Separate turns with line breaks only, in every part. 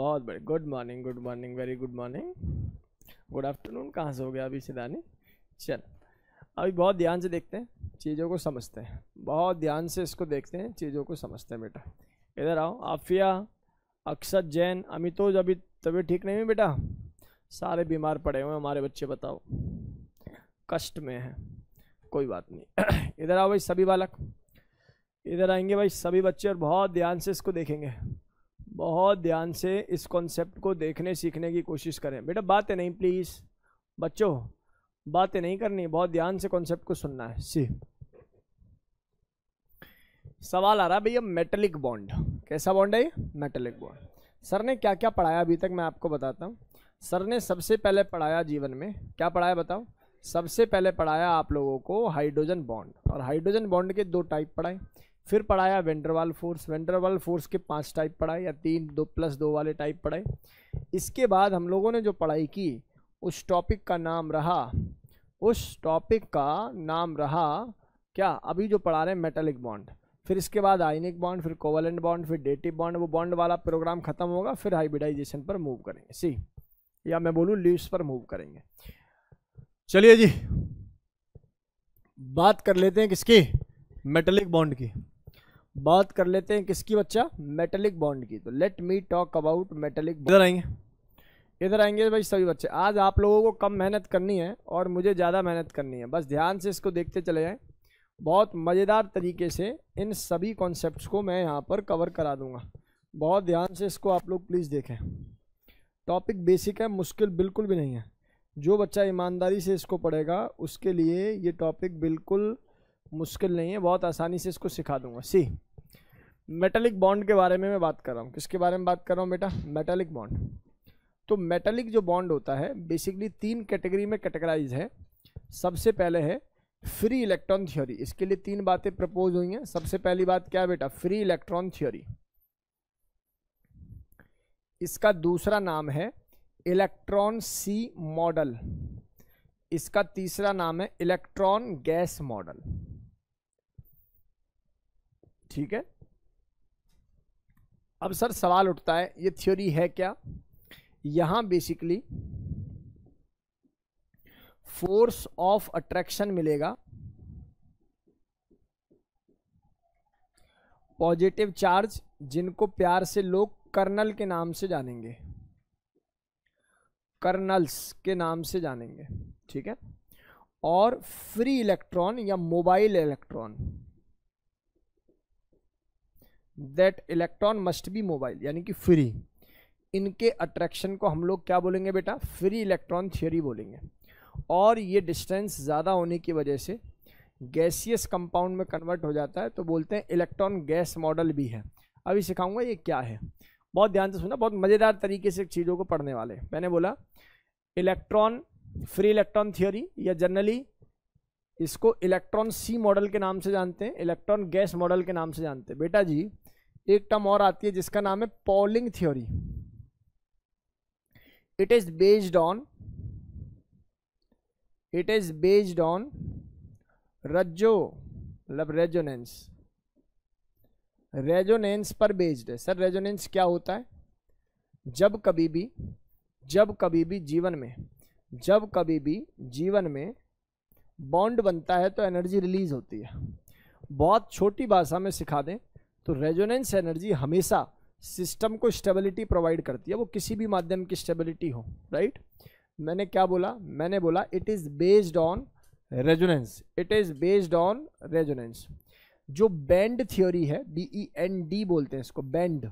बहुत बड़े good morning good morning very good morning good afternoon कहाँ से हो गया अभी सिदानी चल अभी बहुत ध्यान से देखते हैं चीज़ों को समझते हैं बहुत ध्यान से इसको देखते हैं चीज़ों को समझते हैं बेटा इधर आओ आफिया अक्षत जैन अमितोज अभी तबीयत ठीक नहीं हुई बेटा सारे बीमार पड़े हुए हैं हमारे बच्चे बताओ कष्ट में है कोई बात नहीं इधर आओ भाई सभी बालक इधर आएंगे भाई सभी बच्चे और बहुत ध्यान से इसको देखेंगे बहुत ध्यान से इस कॉन्सेप्ट को देखने सीखने की कोशिश करें बेटा बातें नहीं प्लीज़ बच्चों बातें नहीं करनी बहुत ध्यान से कॉन्सेप्ट को सुनना है सी सवाल आ रहा है भैया मेटलिक बॉन्ड कैसा बॉन्ड है ये मेटलिक बॉन्ड सर ने क्या क्या पढ़ाया अभी तक मैं आपको बताता हूँ सर ने सबसे पहले पढ़ाया जीवन में क्या पढ़ाया बताओ सबसे पहले पढ़ाया आप लोगों को हाइड्रोजन बॉन्ड और हाइड्रोजन बॉन्ड के दो टाइप पढ़ाए फिर पढ़ाया वेंडरवाल फोर्स वेंडरवाल फोर्स के पांच टाइप पढ़ाए या तीन दो प्लस दो वाले टाइप पढ़ाए इसके बाद हम लोगों ने जो पढ़ाई की उस टॉपिक का नाम रहा उस टॉपिक का नाम रहा क्या अभी जो पढ़ा रहे हैं मेटेलिक बॉन्ड फिर इसके बाद आइनिक बॉन्ड फिर कोवलेंट बॉन्ड फिर डेटिव बॉन्ड वो बॉन्ड वाला प्रोग्राम खत्म होगा फिर हाइब्रिडाइजेशन पर मूव करेंगे सी या मैं बोलूँ लीव्स पर मूव करेंगे चलिए जी बात कर लेते हैं किसकी मेटेलिक बॉन्ड की बात कर लेते हैं किसकी बच्चा मेटेलिक बॉन्ड की तो let me talk about metallic इधर आएंगे इधर आएंगे भाई सभी बच्चे आज आप लोगों को कम मेहनत करनी है और मुझे ज़्यादा मेहनत करनी है बस ध्यान से इसको देखते चले जाएँ बहुत मज़ेदार तरीके से इन सभी कॉन्सेप्ट को मैं यहाँ पर कवर करा दूँगा बहुत ध्यान से इसको आप लोग प्लीज़ देखें टॉपिक बेसिक है मुश्किल बिल्कुल भी नहीं है जो बच्चा ईमानदारी से इसको पढ़ेगा उसके लिए ये टॉपिक बिल्कुल मुश्किल नहीं है बहुत आसानी से इसको सिखा दूंगा सी मेटालिक बॉन्ड के बारे में मैं बात कर रहा हूँ किसके बारे में बात कर रहा हूँ बेटा मेटालिक बॉन्ड तो मेटालिक जो बॉन्ड होता है बेसिकली तीन कैटेगरी में कैटेगराइज है सबसे पहले है फ्री इलेक्ट्रॉन थ्योरी इसके लिए तीन बातें प्रपोज हुई हैं सबसे पहली बात क्या है बेटा फ्री इलेक्ट्रॉन थ्योरी इसका दूसरा नाम है इलेक्ट्रॉन सी मॉडल इसका तीसरा नाम है इलेक्ट्रॉन गैस मॉडल ठीक है अब सर सवाल उठता है ये थ्योरी है क्या यहां बेसिकली फोर्स ऑफ अट्रैक्शन मिलेगा पॉजिटिव चार्ज जिनको प्यार से लोग कर्नल के नाम से जानेंगे कर्नल्स के नाम से जानेंगे ठीक है और फ्री इलेक्ट्रॉन या mobile electron that electron must be mobile यानी कि फ्री इनके अट्रैक्शन को हम लोग क्या बोलेंगे बेटा फ्री इलेक्ट्रॉन थियोरी बोलेंगे और ये डिस्टेंस ज़्यादा होने की वजह से गैसियस कंपाउंड में कन्वर्ट हो जाता है तो बोलते हैं इलेक्ट्रॉन गैस मॉडल भी है अभी सिखाऊंगा ये क्या है बहुत ध्यान से सुना बहुत मज़ेदार तरीके से चीज़ों को पढ़ने वाले मैंने बोला इलेक्ट्रॉन फ्री इलेक्ट्रॉन थियोरी या जनरली इसको इलेक्ट्रॉन सी मॉडल के नाम से जानते हैं इलेक्ट्रॉन गैस मॉडल के नाम से जानते हैं बेटा जी एक टर्म और आती है जिसका नाम है Pauling theory it is based on it is based on रज्जो मतलब रेजोनेंस रेजोनेंस पर बेस्ड है सर रेजोनेंस क्या होता है जब कभी भी जब कभी भी जीवन में जब कभी भी जीवन में बॉन्ड बनता है तो एनर्जी रिलीज होती है बहुत छोटी भाषा में सिखा दें तो रेजोनेंस एनर्जी हमेशा सिस्टम को स्टेबिलिटी प्रोवाइड करती है वो किसी भी माध्यम की स्टेबिलिटी हो राइट मैंने क्या बोला मैंने बोला it is based on resonance it is based on resonance जो बैंड थ्योरी है बी ई एन डी बोलते हैं इसको बैंड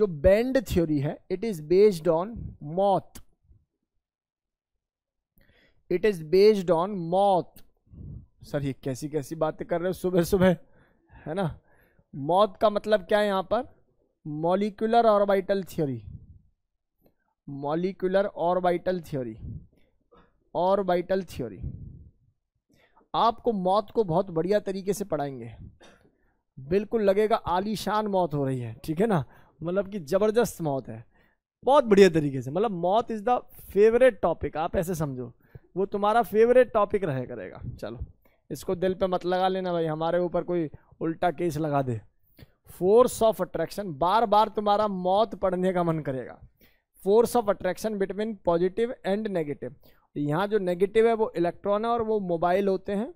जो बैंड थ्योरी है it is based on MOT it is based on MOT sir ये कैसी कैसी बातें कर रहे हो सुबह सुबह है ना मौत का मतलब क्या है यहाँ पर molecular orbital theory molecular orbital theory orbital theory आपको मौत को बहुत बढ़िया तरीके से पढ़ाएंगे बिल्कुल लगेगा आलीशान मौत हो रही है ठीक है ना मतलब कि ज़बरदस्त मौत है बहुत बढ़िया तरीके से मतलब मौत इज़ द फेवरेट टॉपिक आप ऐसे समझो वो तुम्हारा फेवरेट टॉपिक रहे करेगा चलो इसको दिल पे मत लगा लेना भाई हमारे ऊपर कोई उल्टा केस लगा दे फोर्स ऑफ अट्रैक्शन बार बार तुम्हारा मौत पढ़ने का मन करेगा force of attraction between positive and negative यहाँ जो नेगेटिव है वो इलेक्ट्रॉन है और वो मोबाइल होते हैं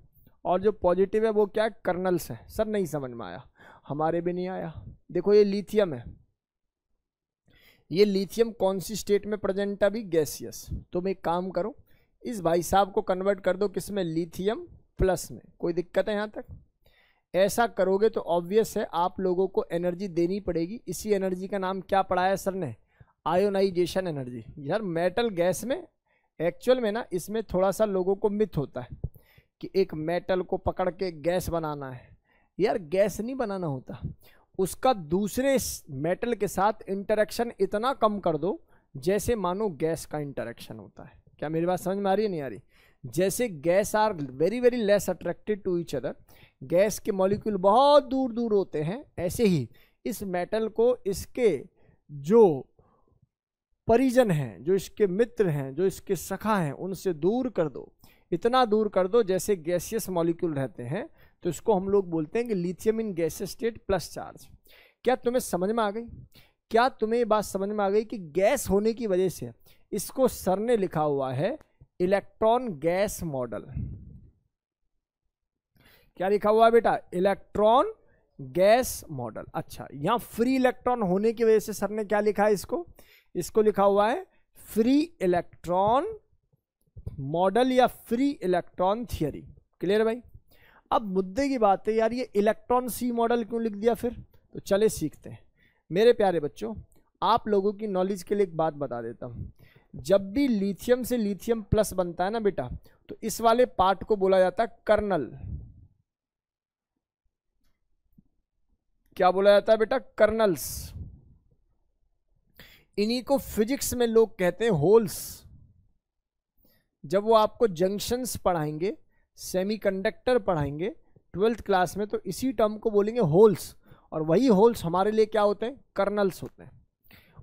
और जो पॉजिटिव है वो क्या कर्नल्स हैं सर नहीं समझ में आया हमारे भी नहीं आया देखो ये लिथियम है ये लिथियम कौन सी स्टेट में प्रजेंट अभी गैसियस तुम एक काम करो इस भाई साहब को कन्वर्ट कर दो किस में लिथियम प्लस में कोई दिक्कत है यहाँ तक ऐसा करोगे तो ऑब्वियस है आप लोगों को एनर्जी देनी पड़ेगी इसी एनर्जी का नाम क्या पढ़ाया सर ने आयोनाइजेशन एनर्जी यार मेटल गैस में एक्चुअल में ना इसमें थोड़ा सा लोगों को मिथ होता है कि एक मेटल को पकड़ के गैस बनाना है यार गैस नहीं बनाना होता उसका दूसरे मेटल के साथ इंटरेक्शन इतना कम कर दो जैसे मानो गैस का इंटरेक्शन होता है क्या मेरी बात समझ में आ रही है नहीं आ रही जैसे gas are very very less attracted to each other gas के मॉलिक्यूल बहुत दूर दूर होते हैं ऐसे ही इस मेटल को इसके जो परिजन हैं जो इसके मित्र हैं जो इसके सखा हैं उनसे दूर कर दो इतना दूर कर दो जैसे गैसियस मॉलिक्यूल रहते हैं तो इसको हम लोग बोलते हैं कि lithium in gas state plus charge क्या तुम्हें समझ में आ गई क्या तुम्हें ये बात समझ में आ गई कि गैस होने की वजह से इसको सर ने लिखा हुआ है इलेक्ट्रॉन गैस मॉडल क्या लिखा हुआ है बेटा इलेक्ट्रॉन गैस मॉडल अच्छा यहां फ्री इलेक्ट्रॉन होने की वजह से सर ने क्या लिखा है इसको इसको लिखा हुआ है फ्री इलेक्ट्रॉन मॉडल या फ्री इलेक्ट्रॉन थियरी क्लियर भाई अब मुद्दे की बात है यार ये इलेक्ट्रॉन सी मॉडल क्यों लिख दिया फिर तो चले सीखते हैं मेरे प्यारे बच्चों आप लोगों की नॉलेज के लिए एक बात बता देता हूँ जब भी लिथियम से लिथियम प्लस बनता है ना बेटा तो इस वाले पार्ट को बोला जाता है कर्नल क्या बोला जाता है बेटा कर्नल्स इन्हीं को फिजिक्स में लोग कहते हैं होल्स जब वो आपको जंक्शंस पढ़ाएंगे सेमीकंडक्टर पढ़ाएंगे ट्वेल्थ क्लास में तो इसी टर्म को बोलेंगे होल्स और वही होल्स हमारे लिए क्या होते हैं कर्नल्स होते हैं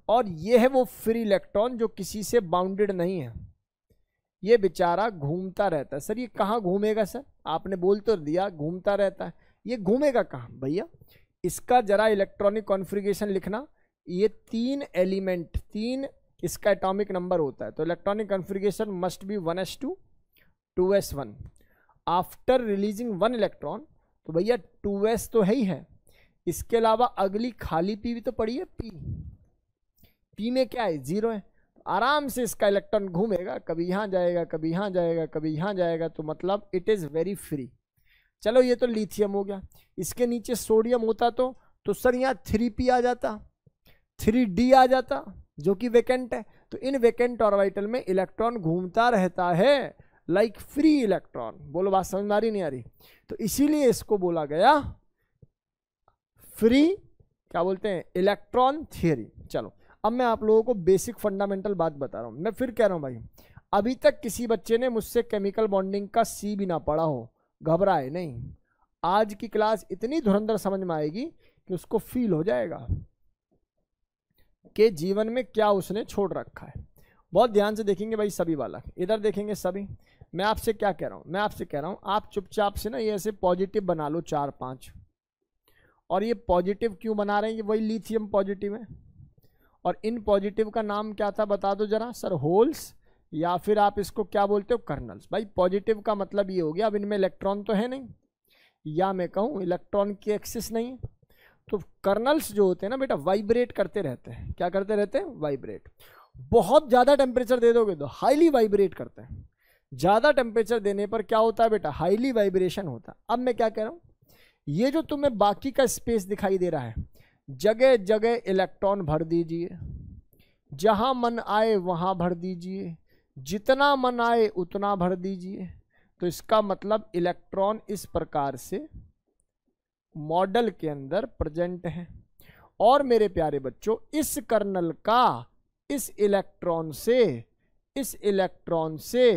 और ये है वो फ्री इलेक्ट्रॉन जो किसी से बाउंडेड नहीं है ये बेचारा घूमता रहता है सर ये कहाँ घूमेगा सर आपने बोल तो दिया घूमता रहता है ये घूमेगा कहाँ भैया इसका जरा इलेक्ट्रॉनिक कॉन्फ़िगरेशन लिखना ये तीन एलिमेंट तीन इसका एटॉमिक नंबर होता है तो electronic configuration must be one s two two s one after releasing one electron तो भैया टू एस तो है ही है इसके अलावा अगली खाली पी भी तो पड़ी है पी में क्या है जीरो है आराम से इसका इलेक्ट्रॉन घूमेगा कभी यहाँ जाएगा कभी यहाँ जाएगा कभी यहाँ जाएगा तो मतलब इट इज़ वेरी फ्री चलो ये तो लिथियम हो गया इसके नीचे सोडियम होता तो तो सर यहाँ थ्री पी आ जाता थ्री डी आ जाता जो कि वेकेंट है तो इन वेकेंट ऑर्बिटल में इलेक्ट्रॉन घूमता रहता है लाइक फ्री इलेक्ट्रॉन बोलो बात समझ में आ रही नहीं आ रही तो इसीलिए इसको बोला गया फ्री क्या बोलते हैं इलेक्ट्रॉन थियरी चलो अब मैं आप लोगों को बेसिक फंडामेंटल बात बता रहा हूँ मैं फिर कह रहा हूँ भाई अभी तक किसी बच्चे ने मुझसे केमिकल बॉन्डिंग का सी भी ना पढ़ा हो घबराए नहीं आज की क्लास इतनी धुरंधर समझ में आएगी कि उसको फील हो जाएगा के जीवन में क्या उसने छोड़ रखा है बहुत ध्यान से देखेंगे भाई सभी बालक इधर देखेंगे सभी मैं आपसे क्या कह रहा हूँ मैं आपसे कह रहा हूँ आप चुपचाप से ना ये ऐसे पॉजिटिव बना लो चार पाँच और ये पॉजिटिव क्यों बना रहे हैं ये वही लिथियम पॉजिटिव है और इन पॉजिटिव का नाम क्या था बता दो जरा सर होल्स या फिर आप इसको क्या बोलते हो कर्नल्स भाई पॉजिटिव का मतलब ये हो गया अब इनमें इलेक्ट्रॉन तो है नहीं या मैं कहूँ इलेक्ट्रॉन की एक्सिस नहीं है तो कर्नल्स जो होते हैं ना बेटा वाइब्रेट करते रहते हैं क्या करते रहते हैं वाइब्रेट बहुत ज़्यादा टेम्परेचर दे दोगे तो हाईली वाइब्रेट करते हैं ज़्यादा टेम्परेचर देने पर क्या होता है बेटा हाईली वाइब्रेशन होता है अब मैं क्या कह रहा हूँ ये जो तुम्हें बाकी का स्पेस दिखाई दे रहा है जगह जगह इलेक्ट्रॉन भर दीजिए जहाँ मन आए वहाँ भर दीजिए जितना मन आए उतना भर दीजिए तो इसका मतलब इलेक्ट्रॉन इस प्रकार से मॉडल के अंदर प्रेजेंट है और मेरे प्यारे बच्चों इस कर्नल का इस इलेक्ट्रॉन से इस इलेक्ट्रॉन से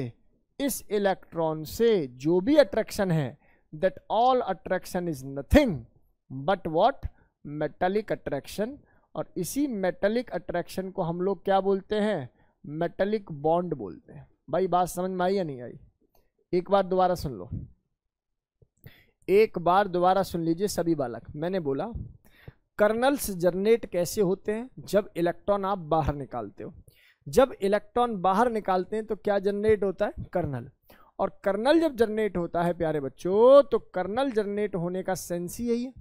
इस इलेक्ट्रॉन से जो भी अट्रैक्शन है that all attraction is nothing but what metallic attraction और इसी मेटालिक अट्रैक्शन को हम लोग क्या बोलते हैं मेटालिक बॉन्ड बोलते हैं भाई बात समझ में आई या नहीं आई एक बार दोबारा सुन लो एक बार दोबारा सुन लीजिए सभी बालक मैंने बोला कर्नल्स जनरेट कैसे होते हैं जब इलेक्ट्रॉन आप बाहर निकालते हो जब इलेक्ट्रॉन बाहर निकालते हैं तो क्या जनरेट होता है कर्नल और कर्नल जब जनरेट होता है प्यारे बच्चों तो कर्नल जनरेट होने का सेंस ही यही है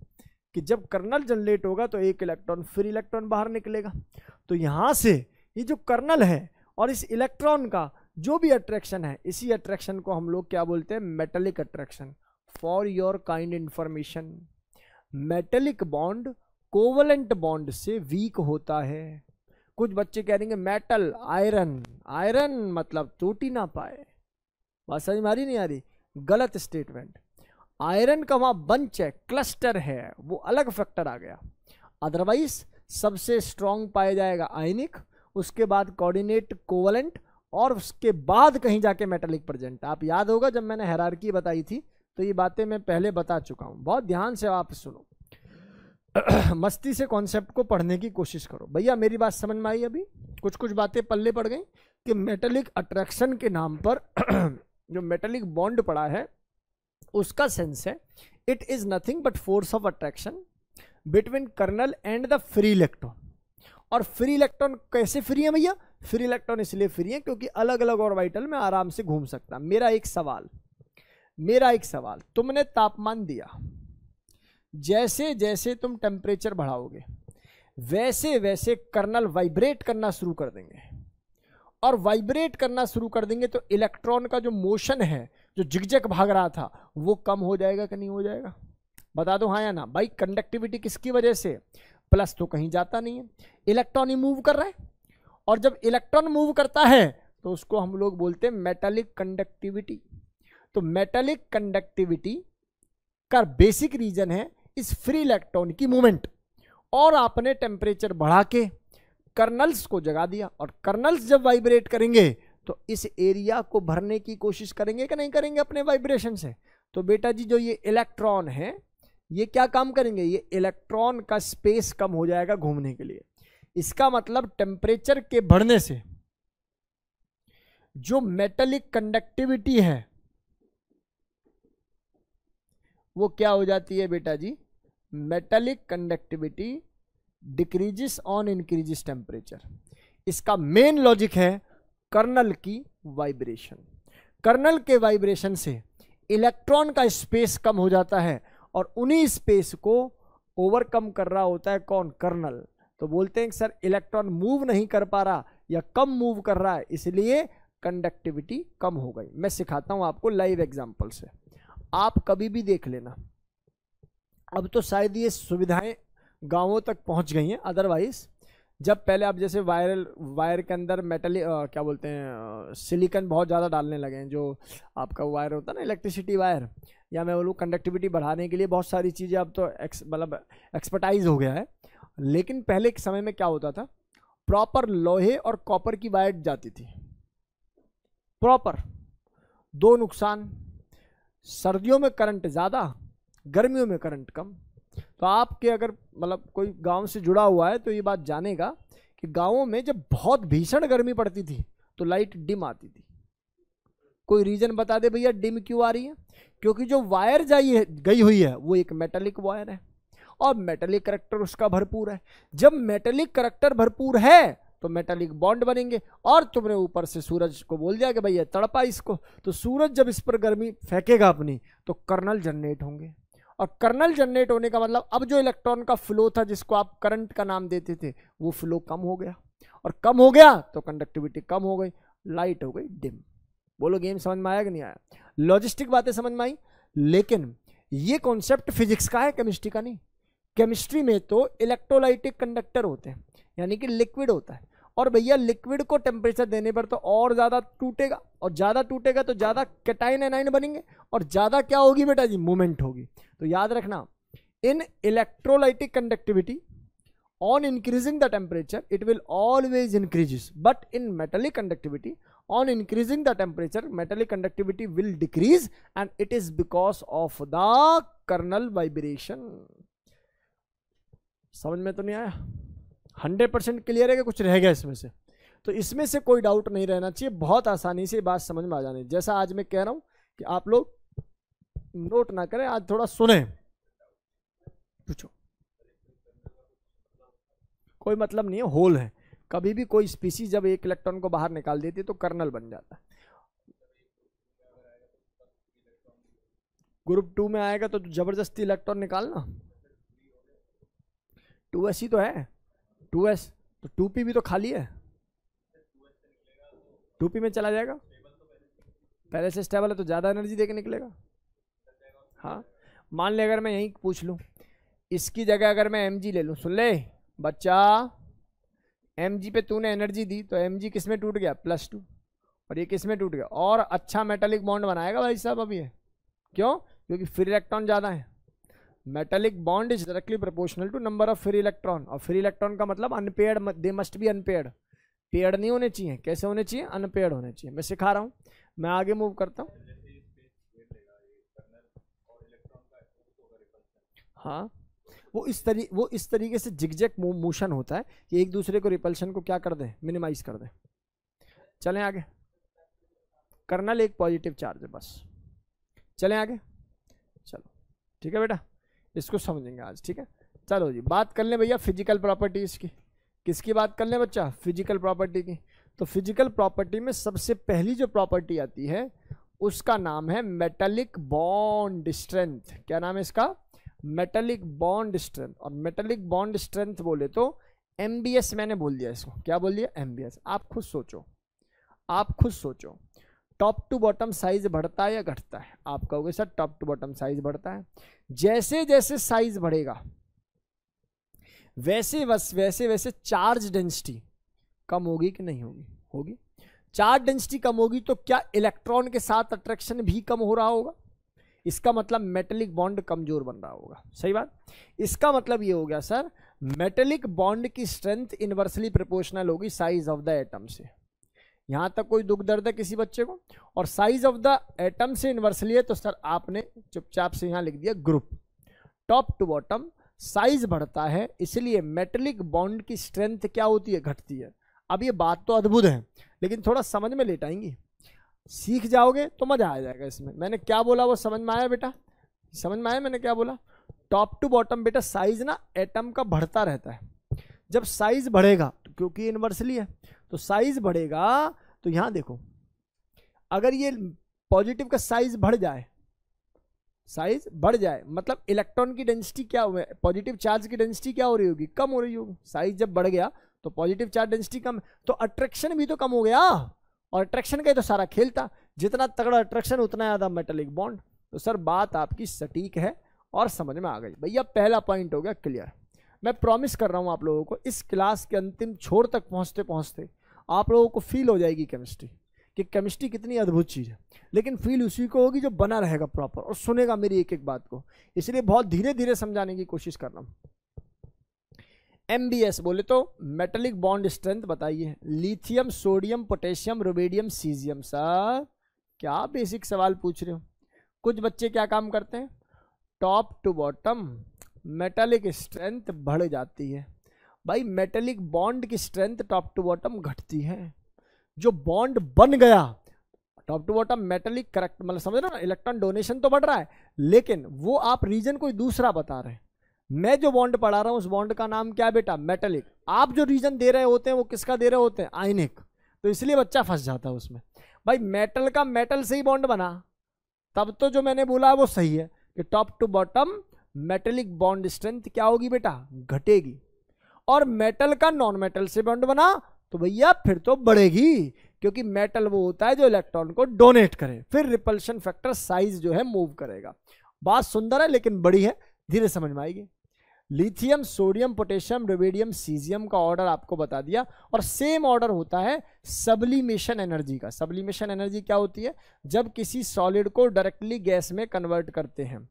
कि जब कर्नल जनरेट होगा तो एक इलेक्ट्रॉन फिर इलेक्ट्रॉन बाहर निकलेगा तो यहाँ से ये जो कर्नल है और इस इलेक्ट्रॉन का जो भी अट्रैक्शन है इसी अट्रैक्शन को हम लोग क्या बोलते हैं metallic attraction for your kind information metallic bond covalent bond से वीक होता है कुछ बच्चे कह देंगे मेटल आयरन आयरन मतलब टूटी ना पाए बात समझ मारी नहीं आ रही गलत स्टेटमेंट आयरन का वहाँ बंच है क्लस्टर है वो अलग फैक्टर आ गया अदरवाइज सबसे स्ट्रॉन्ग पाया जाएगा आयनिक उसके बाद कोऑर्डिनेट कोवलेंट और उसके बाद कहीं जाके मेटेलिक प्रजेंट आप याद होगा जब मैंने हैरारकी बताई थी तो ये बातें मैं पहले बता चुका हूँ बहुत ध्यान से आप सुनो मस्ती से कॉन्सेप्ट को पढ़ने की कोशिश करो भैया मेरी बात समझ में आई अभी कुछ कुछ बातें पल्ले पड़ गई कि मेटलिक अट्रैक्शन के नाम पर जो मेटलिक बॉन्ड पड़ा है उसका सेंस है it is nothing but force of attraction between kernel and the free electron और फ्री इलेक्ट्रॉन कैसे फ्री है भैया फ्री इलेक्ट्रॉन इसलिए फ्री है क्योंकि अलग अलग ऑर्बिटल में आराम से घूम सकता मेरा एक सवाल मेरा एक सवाल तुमने तापमान दिया जैसे जैसे तुम टेम्परेचर बढ़ाओगे वैसे वैसे कर्नल वाइब्रेट करना शुरू कर देंगे और वाइब्रेट करना शुरू कर देंगे तो इलेक्ट्रॉन का जो मोशन है जो झिकझक भाग रहा था वो कम हो जाएगा कि नहीं हो जाएगा बता दो हाँ या ना भाई कंडक्टिविटी किसकी वजह से प्लस तो कहीं जाता नहीं है इलेक्ट्रॉन ही मूव कर रहा है और जब इलेक्ट्रॉन मूव करता है तो उसको हम लोग बोलते हैं मेटालिक कंडक्टिविटी तो मेटालिक कंडक्टिविटी का बेसिक रीजन है इस फ्री इलेक्ट्रॉन की मूवमेंट और आपने टेम्परेचर बढ़ा के कर्नल्स को जगा दिया और कर्नल्स जब वाइब्रेट करेंगे तो इस एरिया को भरने की कोशिश करेंगे कि नहीं करेंगे अपने वाइब्रेशन से तो बेटा जी जो ये इलेक्ट्रॉन है ये क्या काम करेंगे ये इलेक्ट्रॉन का स्पेस कम हो जाएगा घूमने के लिए इसका मतलब टेम्परेचर के बढ़ने से जो मेटलिक कंडक्टिविटी है वो क्या हो जाती है बेटा जी metallic conductivity decreases on increases temperature इसका मेन लॉजिक है कर्नल की वाइब्रेशन कर्नल के वाइब्रेशन से इलेक्ट्रॉन का स्पेस कम हो जाता है और उन्हीं स्पेस को ओवरकम कर रहा होता है कौन कर्नल तो बोलते हैं सर इलेक्ट्रॉन मूव नहीं कर पा रहा या कम मूव कर रहा है इसलिए कंडक्टिविटी कम हो गई मैं सिखाता हूं आपको लाइव एग्जांपल से आप कभी भी देख लेना अब तो शायद ये सुविधाएं गांवों तक पहुंच गई हैं अदरवाइज जब पहले आप जैसे वायरल वायर के अंदर मेटल क्या बोलते हैं सिलिकन बहुत ज़्यादा डालने लगे हैं जो आपका वायर होता है ना इलेक्ट्रिसिटी वायर या मैं बोलूँ कंडक्टिविटी बढ़ाने के लिए बहुत सारी चीज़ें अब तो एक्स मतलब एक्सपर्टाइज हो गया है लेकिन पहले के समय में क्या होता था प्रॉपर लोहे और कॉपर की वायर जाती थी प्रॉपर दो नुकसान सर्दियों में करंट ज़्यादा गर्मियों में करंट कम तो आपके अगर मतलब कोई गांव से जुड़ा हुआ है तो ये बात जानेगा कि गांवों में जब बहुत भीषण गर्मी पड़ती थी तो लाइट डिम आती थी कोई रीज़न बता दे भैया डिम क्यों आ रही है क्योंकि जो वायर जाइए गई हुई है वो एक मेटेलिक वायर है और मेटेलिक करेक्टर उसका भरपूर है जब मेटेलिक करेक्टर भरपूर है तो मेटेलिक बॉन्ड बनेंगे और तुमने ऊपर से सूरज को बोल दिया कि भैया तड़पा इसको तो सूरज जब इस पर गर्मी फेंकेगा अपनी तो कर्नल जनरेट होंगे और कर्नल जनरेट होने का मतलब अब जो इलेक्ट्रॉन का फ्लो था जिसको आप करंट का नाम देते थे वो फ्लो कम हो गया और कम हो गया तो कंडक्टिविटी कम हो गई लाइट हो गई डिम बोलो गेम समझ में आया कि नहीं आया लॉजिस्टिक बातें समझ में आई लेकिन ये कॉन्सेप्ट फिजिक्स का है केमिस्ट्री का नहीं केमिस्ट्री में तो इलेक्ट्रोलाइटिक कंडक्टर होते हैं यानी कि लिक्विड होता है और भैया लिक्विड को टेम्परेचर देने पर तो और ज़्यादा टूटेगा और ज़्यादा टूटेगा तो ज़्यादा कैटाइन एनाइन बनेंगे और ज़्यादा क्या होगी बेटा जी मोमेंट होगी तो याद रखना in electrolytic conductivity on increasing the temperature it will always increases but in metallic conductivity on increasing the temperature metallic conductivity will decrease and it is because of the kernel vibration समझ में तो नहीं आया hundred percent clear है कि कुछ रह गया इसमें से तो इसमें से कोई डाउट नहीं रहना चाहिए बहुत आसानी से बात समझ में आ जानी जैसा आज मैं कह रहा हूँ कि आप लोग नोट ना करें आज थोड़ा सुने पूछो कोई मतलब नहीं है होल है कभी भी कोई स्पीसीज जब एक इलेक्ट्रॉन को बाहर निकाल देती है तो कर्नल बन जाता है ग्रुप टू में आएगा तो जबरदस्ती इलेक्ट्रॉन निकालना टू ऐसी तो है टू एस तो टू पी भी तो खाली है टू पी में चला जाएगा पहले से स्टेबल है तो ज़्यादा एनर्जी देके निकलेगा हाँ मान ले अगर मैं यहीं पूछ लूँ इसकी जगह अगर मैं एम ले लूँ सुन ले बच्चा एम पे तूने एनर्जी दी तो एम जी किस में टूट गया प्लस टू और ये किस में टूट गया और अच्छा मेटालिक बॉन्ड बनाएगा भाई साहब अभी ये क्यों क्योंकि फ्री इलेक्ट्रॉन ज़्यादा हैं metallic bond is directly proportional to number of free electron और फ्री इलेक्ट्रॉन का मतलब unpaired they must be unpaired paired नहीं होने चाहिए कैसे होने चाहिए अनपेड होने चाहिए मैं सिखा रहा हूँ मैं आगे मूव करता हूँ हाँ वो इस तरी वो इस तरीके से जिगजैक मोशन होता है कि एक दूसरे को रिपल्शन को क्या कर दें मिनिमाइज कर दें चलें आगे कर्नल एक पॉजिटिव चार्ज है बस चलें आगे चलो ठीक है बेटा इसको समझेंगे आज ठीक है चलो जी बात कर लें भैया फिजिकल प्रॉपर्टीज़ की किसकी बात कर लें बच्चा फिजिकल प्रॉपर्टी की तो फिजिकल प्रॉपर्टी में सबसे पहली जो प्रॉपर्टी आती है उसका नाम है मेटेलिक बॉन्ड स्ट्रेंथ क्या नाम है इसका मेटेलिक बॉन्ड स्ट्रेंथ और मेटेलिक बॉन्ड स्ट्रेंथ बोले तो एम मैंने बोल दिया इसको क्या बोल दिया एम आप खुद सोचो आप खुद सोचो टॉप टू बॉटम साइज बढ़ता है या घटता है आप कहोगे sir top to bottom size बढ़ता है जैसे जैसे साइज बढ़ेगा वैसे बस वैसे वैसे चार्ज डेंसिटी कम होगी कि नहीं होगी होगी चार्ज डेंसिटी कम होगी तो क्या इलेक्ट्रॉन के साथ अट्रैक्शन भी कम हो रहा होगा इसका मतलब मेटेलिक बॉन्ड कमजोर बन रहा होगा सही बात इसका मतलब ये हो गया सर मेटेलिक बॉन्ड की स्ट्रेंथ इन्वर्सली प्रोपोर्शनल होगी साइज ऑफ द एटम से यहाँ तक कोई दुख दर्द है किसी बच्चे को और साइज ऑफ द एटम से इन्वर्सली है तो सर आपने चुपचाप से यहाँ लिख दिया group top to bottom size बढ़ता है इसलिए मेटलिक बॉन्ड की स्ट्रेंथ क्या होती है घटती है अब ये बात तो अद्भुत है लेकिन थोड़ा समझ में लेट आएंगी सीख जाओगे तो मज़ा आ जाएगा इसमें मैंने क्या बोला वो समझ में आया बेटा समझ में आया मैंने क्या बोला टॉप टू बॉटम बेटा साइज ना एटम का बढ़ता रहता है जब साइज बढ़ेगा तो क्योंकि इन्वर्सली है तो साइज बढ़ेगा तो यहां देखो अगर ये पॉजिटिव का साइज बढ़ जाए साइज बढ़ जाए मतलब इलेक्ट्रॉन की डेंसिटी क्या हुआ है पॉजिटिव चार्ज की डेंसिटी क्या हो रही होगी कम हो रही होगी साइज जब बढ़ गया तो पॉजिटिव चार्ज डेंसिटी कम तो अट्रैक्शन भी तो कम हो गया और अट्रैक्शन का ही तो सारा खेल था जितना तगड़ा अट्रैक्शन उतना ज़्यादा मेटलिक बॉन्ड तो सर बात आपकी सटीक है और समझ में आ गई भैया पहला पॉइंट हो गया क्लियर मैं प्रॉमिस कर रहा हूँ आप लोगों को इस क्लास के अंतिम छोर तक पहुँचते पहुँचते आप लोगों को फील हो जाएगी केमिस्ट्री कि केमिस्ट्री कितनी अद्भुत चीज़ है लेकिन फील उसी को होगी जो बना रहेगा प्रॉपर और सुनेगा मेरी एक एक बात को इसलिए बहुत धीरे धीरे समझाने की कोशिश कर रहा हूँ एम बोले तो मेटलिक बॉन्ड स्ट्रेंथ बताइए lithium sodium potassium rubidium caesium sir क्या बेसिक सवाल पूछ रहे हो कुछ बच्चे क्या काम करते हैं top to bottom metallic strength बढ़ जाती है भाई मेटेलिक बॉन्ड की स्ट्रेंथ टॉप टू बॉटम घटती है जो बॉन्ड बन गया top to bottom metallic correct मतलब समझ रहे ना इलेक्ट्रॉन डोनेशन तो बढ़ रहा है लेकिन वो आप रीजन कोई दूसरा बता रहे हैं मैं जो बॉन्ड पढ़ा रहा हूँ उस बॉन्ड का नाम क्या है बेटा मेटेलिक आप जो रीजन दे रहे होते हैं वो किसका दे रहे होते हैं आइनिक तो इसलिए बच्चा फंस जाता है उसमें भाई मेटल का मेटल से ही बॉन्ड बना तब तो जो मैंने बोला वो सही है कि top to bottom metallic bond strength क्या होगी बेटा घटेगी और मेटल का नॉन मेटल से बॉन्ड बना तो भैया फिर तो बढ़ेगी क्योंकि मेटल वो होता है जो इलेक्ट्रॉन को डोनेट करे फिर रिपल्शन फैक्टर साइज जो है मूव करेगा बात सुंदर है लेकिन बड़ी है धीरे समझ में आएगी lithium sodium potassium rubidium caesium का ऑर्डर आपको बता दिया और सेम ऑर्डर होता है सबलीमेशन एनर्जी का सबलीमेशन एनर्जी क्या होती है जब किसी सॉलिड को डायरेक्टली गैस में कन्वर्ट करते हैं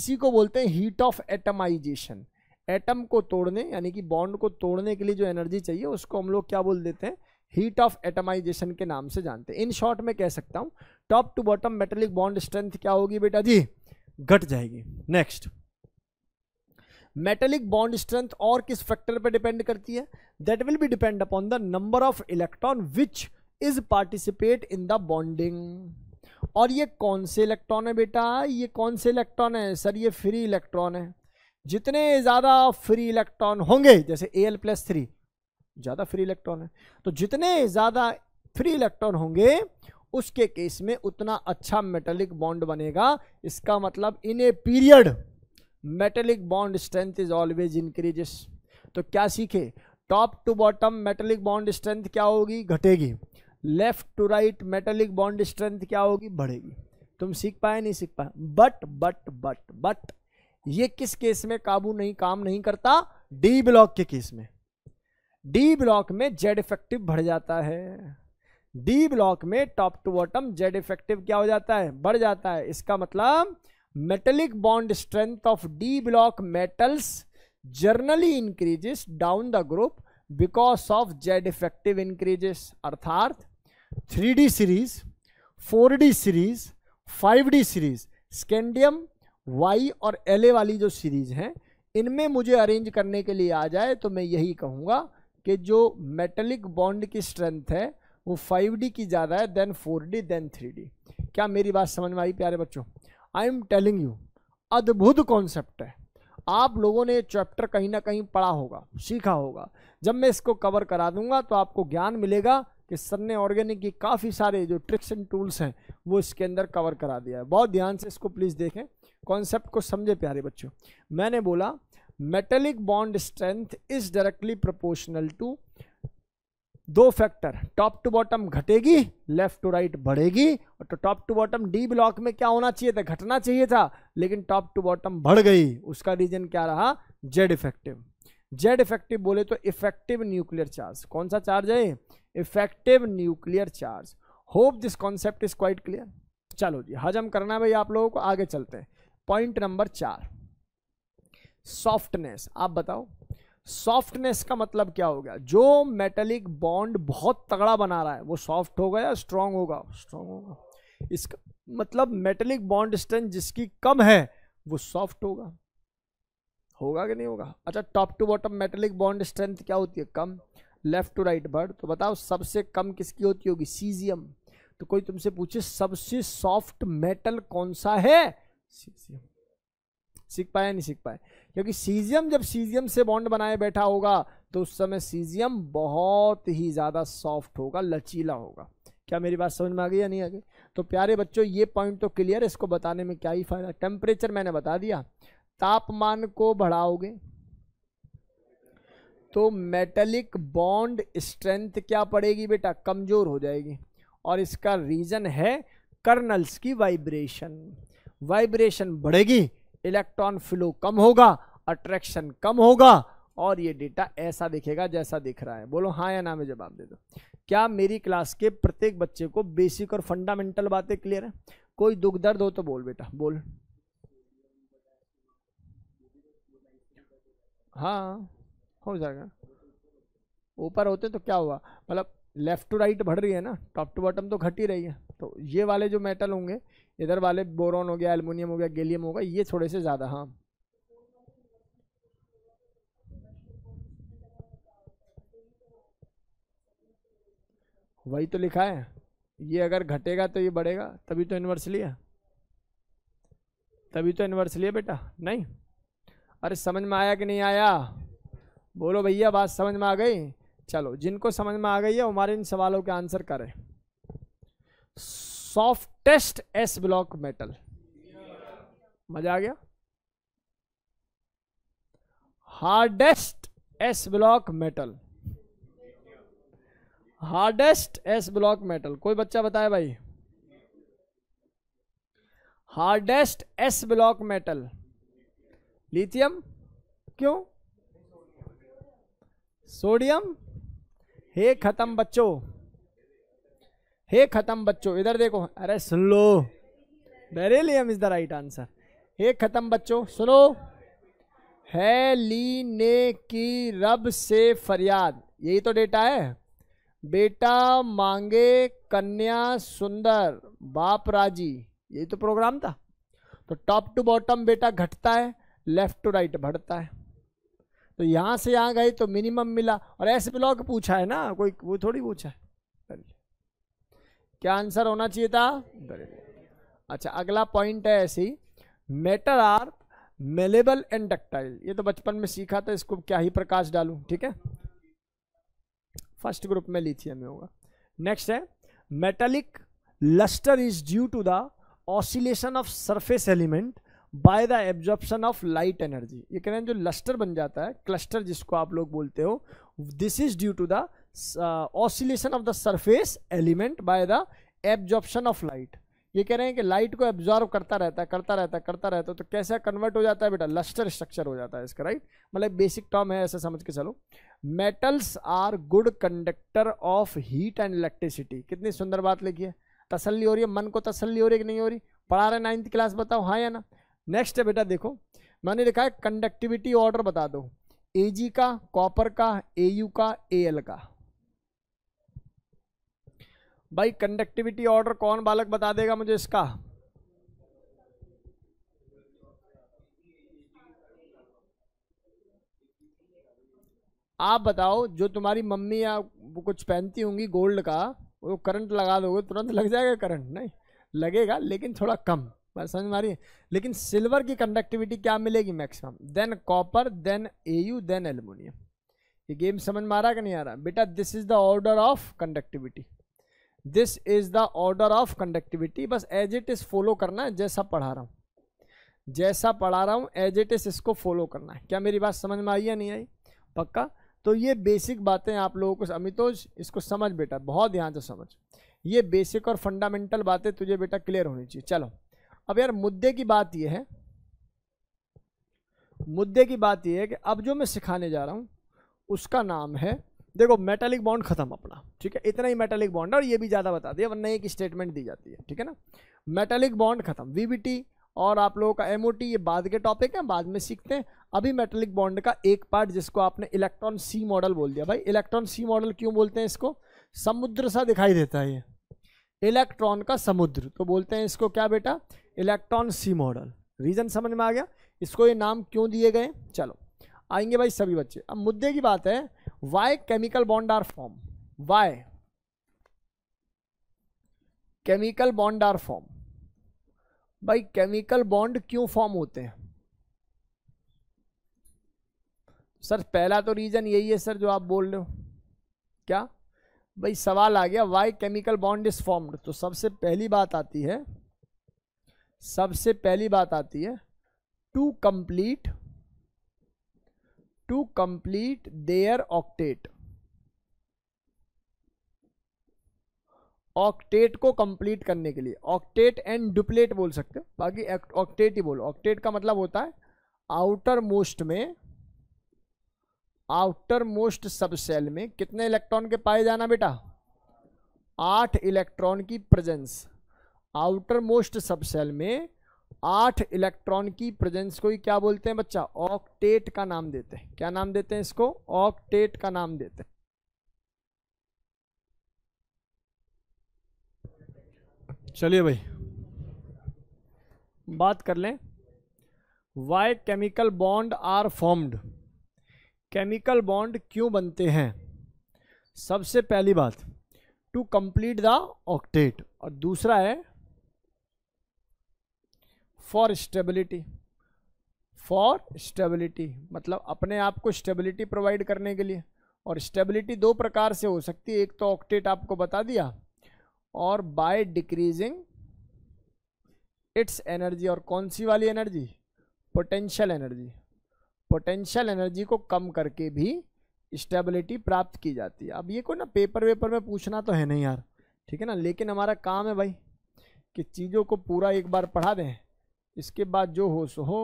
इसी को बोलते हैं हीट ऑफ एटमाइजेशन एटम को तोड़ने यानी कि बॉन्ड को तोड़ने के लिए जो एनर्जी चाहिए उसको हम लोग क्या बोल देते हैं हीट ऑफ एटमाइजेशन के नाम से जानते हैं इन शॉर्ट में कह सकता हूँ top to bottom metallic bond strength क्या होगी बेटा जी घट जाएगी नेक्स्ट मेटेलिक बॉन्ड स्ट्रेंथ और किस फैक्टर पर डिपेंड करती है that will be depend upon the number of electron which is participate in the bonding और ये कौन से इलेक्ट्रॉन है बेटा ये कौन से इलेक्ट्रॉन है सर ये फ्री इलेक्ट्रॉन है जितने ज़्यादा फ्री इलेक्ट्रॉन होंगे जैसे ए एल प्लस थ्री ज़्यादा फ्री इलेक्ट्रॉन है तो जितने ज़्यादा फ्री इलेक्ट्रॉन होंगे उसके केस में उतना अच्छा मेटेलिक बॉन्ड बनेगा इसका मतलब in a period metallic bond strength is always increases तो क्या सीखे top to bottom metallic bond strength क्या होगी घटेगी left to right metallic bond strength क्या होगी बढ़ेगी तुम सीख पाए नहीं सीख पाए बट बट बट बट ये किस केस में काबू नहीं काम नहीं करता डी ब्लॉक के केस में डी ब्लॉक में जेड इफेक्टिव बढ़ जाता है डी ब्लॉक में top to bottom Z effective क्या हो जाता है बढ़ जाता है इसका मतलब metallic bond strength of d block metals generally increases down the group because of Z effective increases अर्थात three d series four d series five d series scandium Y और एल वाली जो सीरीज़ हैं इनमें मुझे अरेंज करने के लिए आ जाए तो मैं यही कहूँगा कि जो मेटलिक बॉन्ड की स्ट्रेंथ है वो 5D की ज़्यादा है देन 4D देन 3D क्या मेरी बात समझ में आई प्यारे बच्चों आई एम टेलिंग यू अद्भुत कॉन्सेप्ट है आप लोगों ने चैप्टर कहीं ना कहीं पढ़ा होगा सीखा होगा जब मैं इसको कवर करा दूंगा तो आपको ज्ञान मिलेगा कि सर ने ऑर्गेनिक की काफ़ी सारे जो ट्रिक्स एंड टूल्स हैं वो इसके अंदर कवर करा दिया है बहुत ध्यान से इसको प्लीज़ देखें कॉन्सेप्ट को समझे प्यारे बच्चों मैंने बोला metallic bond strength is directly proportional to दो फैक्टर टॉप टू बॉटम घटेगी लेफ्ट टू राइट बढ़ेगी और तो top to bottom d block में क्या होना चाहिए था घटना चाहिए था लेकिन टॉप टू बॉटम बढ़ गई उसका रीजन क्या रहा जेड इफेक्टिव जेड इफेक्टिव बोले तो इफेक्टिव न्यूक्लियर चार्ज कौन सा चार्ज है effective nuclear charge hope this concept is quite clear चलो जी हजम करना भाई आप लोगों को आगे चलते हैं पॉइंट नंबर चार सॉफ्टनेस आप बताओ सॉफ्टनेस का मतलब क्या हो गया जो मेटेलिक बॉन्ड बहुत तगड़ा बना रहा है वो सॉफ्ट होगा या स्ट्रांग होगा स्ट्रांग होगा इसका मतलब मेटेलिक बॉन्ड स्ट्रेंथ जिसकी कम है वो सॉफ्ट होगा होगा कि नहीं होगा अच्छा top to bottom metallic bond strength क्या होती है कम लेफ़्ट टू राइट बर्ड तो बताओ सबसे कम किसकी होती होगी सीजियम तो कोई तुमसे पूछे सबसे सॉफ्ट मेटल कौन सा है सीजियम सीख पाया नहीं सीख पाए क्योंकि सीजियम जब सीजियम से बॉन्ड बनाए बैठा होगा तो उस समय सीजियम बहुत ही ज़्यादा सॉफ्ट होगा लचीला होगा क्या मेरी बात समझ में आ गई या नहीं आ गई तो प्यारे बच्चों ये पॉइंट तो क्लियर है इसको बताने में क्या ही फ़ायदा टेम्परेचर मैंने बता दिया तापमान को बढ़ाओगे तो मेटलिक बॉन्ड स्ट्रेंथ क्या पड़ेगी बेटा कमज़ोर हो जाएगी और इसका रीज़न है कर्नल्स की वाइब्रेशन वाइब्रेशन बढ़ेगी इलेक्ट्रॉन फ्लो कम होगा अट्रैक्शन कम होगा और ये डेटा ऐसा दिखेगा जैसा दिख रहा है बोलो हाँ या ना में जवाब दे दो क्या मेरी क्लास के प्रत्येक बच्चे को बेसिक और फंडामेंटल बातें क्लियर है कोई दुख दर्द हो तो बोल बेटा बोल हाँ हो जाएगा ऊपर होते तो क्या हुआ मतलब लेफ़्ट टू राइट बढ़ रही है ना टॉप टू बॉटम तो घट ही रही है तो ये वाले जो मेटल होंगे इधर वाले बोरॉन हो गया एलमिनियम हो गया गैलियम हो गया ये थोड़े से ज़्यादा हाँ वही तो लिखा है ये अगर घटेगा तो ये बढ़ेगा तभी तो इन्वर्सली है तभी तो इन्वर्सली है बेटा नहीं अरे समझ में आया कि नहीं आया बोलो भैया बात समझ में आ गई चलो जिनको समझ में आ गई है हमारे इन सवालों के आंसर करें सॉफ्टेस्ट एस ब्लॉक मेटल मजा आ गया hardest S block metal hardest S block metal कोई बच्चा बताए भाई hardest S block metal lithium क्यों सोडियम हे खत्म बच्चों हे खत्म बच्चों इधर देखो अरे सुन लो beryllium is the right answer हे खत्म बच्चों सुनो है ली ने की रब से फरियाद यही तो डेटा है बेटा मांगे कन्या सुंदर बाप राजी यही तो प्रोग्राम था तो टॉप टू बॉटम बेटा घटता है लेफ्ट टू राइट बढ़ता है तो यहाँ से यहाँ गए तो मिनिमम मिला और एस ब्लॉक पूछा है ना कोई वो थोड़ी पूछा है क्या आंसर होना चाहिए था अच्छा अगला पॉइंट है ऐसी metal are malleable and ductile ये तो बचपन में सीखा था इसको क्या ही प्रकाश डालूं ठीक है फर्स्ट ग्रुप में लिथियम में होगा नेक्स्ट है metallic lustre is due to the oscillation of surface element by the absorption of light energy ये कह रहे हैं जो लस्टर बन जाता है क्लस्टर जिसको आप लोग बोलते हो this is due to the oscillation of the surface element by the absorption of light ये कह रहे हैं कि लाइट को एब्जॉर्व करता रहता है करता रहता है करता रहता है तो कैसे कन्वर्ट हो जाता है बेटा लस्टर स्ट्रक्चर हो जाता है इसका राइट मतलब बेसिक टर्म है ऐसे समझ के चलो metals are good conductor of heat and electricity कितनी सुंदर बात लिखी है तसली हो रही है मन को तसली हो रही है कि नहीं हो रही पढ़ा रहे नाइन्थ क्लास बताओ हाँ या ना नेक्स्ट है बेटा देखो मैंने लिखा है कंडक्टिविटी ऑर्डर बता दो एजी का कॉपर का एयू का ए का भाई कंडक्टिविटी ऑर्डर कौन बालक बता देगा मुझे इसका आप बताओ जो तुम्हारी मम्मी या कुछ पहनती होंगी गोल्ड का वो करंट लगा दोगे तुरंत लग जाएगा करंट नहीं लगेगा लेकिन थोड़ा कम बात समझ में आ रही है लेकिन सिल्वर की कंडक्टिविटी क्या मिलेगी maximum then copper then AU then aluminium ये गेम समझ में आ रहा कि नहीं आ रहा बेटा this is the order of conductivity this is the order of conductivity बस एज इट इज़ फॉलो करना है जैसा पढ़ा रहा हूँ जैसा पढ़ा रहा हूँ एज इट इज़ इसको फॉलो करना है क्या मेरी बात समझ में आई या नहीं आई पक्का तो ये बेसिक बातें आप लोगों को अमितोज इसको समझ बेटा बहुत ध्यान से समझ ये बेसिक और फंडामेंटल बातें तुझे बेटा क्लियर होनी चाहिए चलो अब यार मुद्दे की बात यह है मुद्दे की बात यह है कि अब जो मैं सिखाने जा रहा हूँ उसका नाम है देखो मेटालिक बॉन्ड खत्म अपना ठीक है इतना ही मेटालिक बॉन्ड है और ये भी ज़्यादा बता दिया वरना एक स्टेटमेंट दी जाती है ठीक है ना मेटालिक बॉन्ड खत्म वीबीटी और आप लोगों का एम ये बाद के टॉपिक है बाद में सीखते हैं अभी मेटालिक बॉन्ड का एक पार्ट जिसको आपने इलेक्ट्रॉन सी मॉडल बोल दिया भाई इलेक्ट्रॉन सी मॉडल क्यों बोलते हैं इसको समुद्र सा दिखाई देता है ये इलेक्ट्रॉन का समुद्र तो बोलते हैं इसको क्या बेटा इलेक्ट्रॉन सी मॉडल रीज़न समझ में आ गया इसको ये नाम क्यों दिए गए चलो आएंगे भाई सभी बच्चे अब मुद्दे की बात है why chemical bond are form why chemical bond are form भाई केमिकल बॉन्ड क्यों फॉर्म होते हैं सर पहला तो रीजन यही है सर जो आप बोल रहे हो क्या भाई सवाल आ गया why chemical bond is formed तो सबसे पहली बात आती है सबसे पहली बात आती है to complete to complete their octet octet को कंप्लीट करने के लिए ऑक्टेट एंड डुप्लेट बोल सकते हो बाकी ऑक्टेट ही बोलो ऑक्टेट का मतलब होता है आउटर मोस्ट में आउटर मोस्ट सब सेल में कितने इलेक्ट्रॉन के पाए जाना बेटा आठ इलेक्ट्रॉन की presence outermost subshell में आठ इलेक्ट्रॉन की प्रेजेंस को ही क्या बोलते हैं बच्चा ऑक्टेट का नाम देते हैं क्या नाम देते हैं इसको ऑक्टेट का नाम देते हैं चलिए भाई बात कर लें why chemical bond are formed chemical bond क्यों बनते हैं सबसे पहली बात टू कंप्लीट द ऑक्टेट और दूसरा है फॉर स्टेबिलिटी फॉर स्टेबिलिटी मतलब अपने आप को स्टेबिलिटी प्रोवाइड करने के लिए और स्टेबिलिटी दो प्रकार से हो सकती है एक तो ऑक्टेट आपको बता दिया और बाय डिक्रीजिंग इट्स एनर्जी और कौन सी वाली energy potential energy potential energy को कम करके भी स्टेबिलिटी प्राप्त की जाती है अब ये कोई ना पेपर वेपर में पूछना तो है नहीं यार ठीक है ना लेकिन हमारा काम है भाई कि चीज़ों को पूरा एक बार पढ़ा दें इसके बाद जो हो सो हो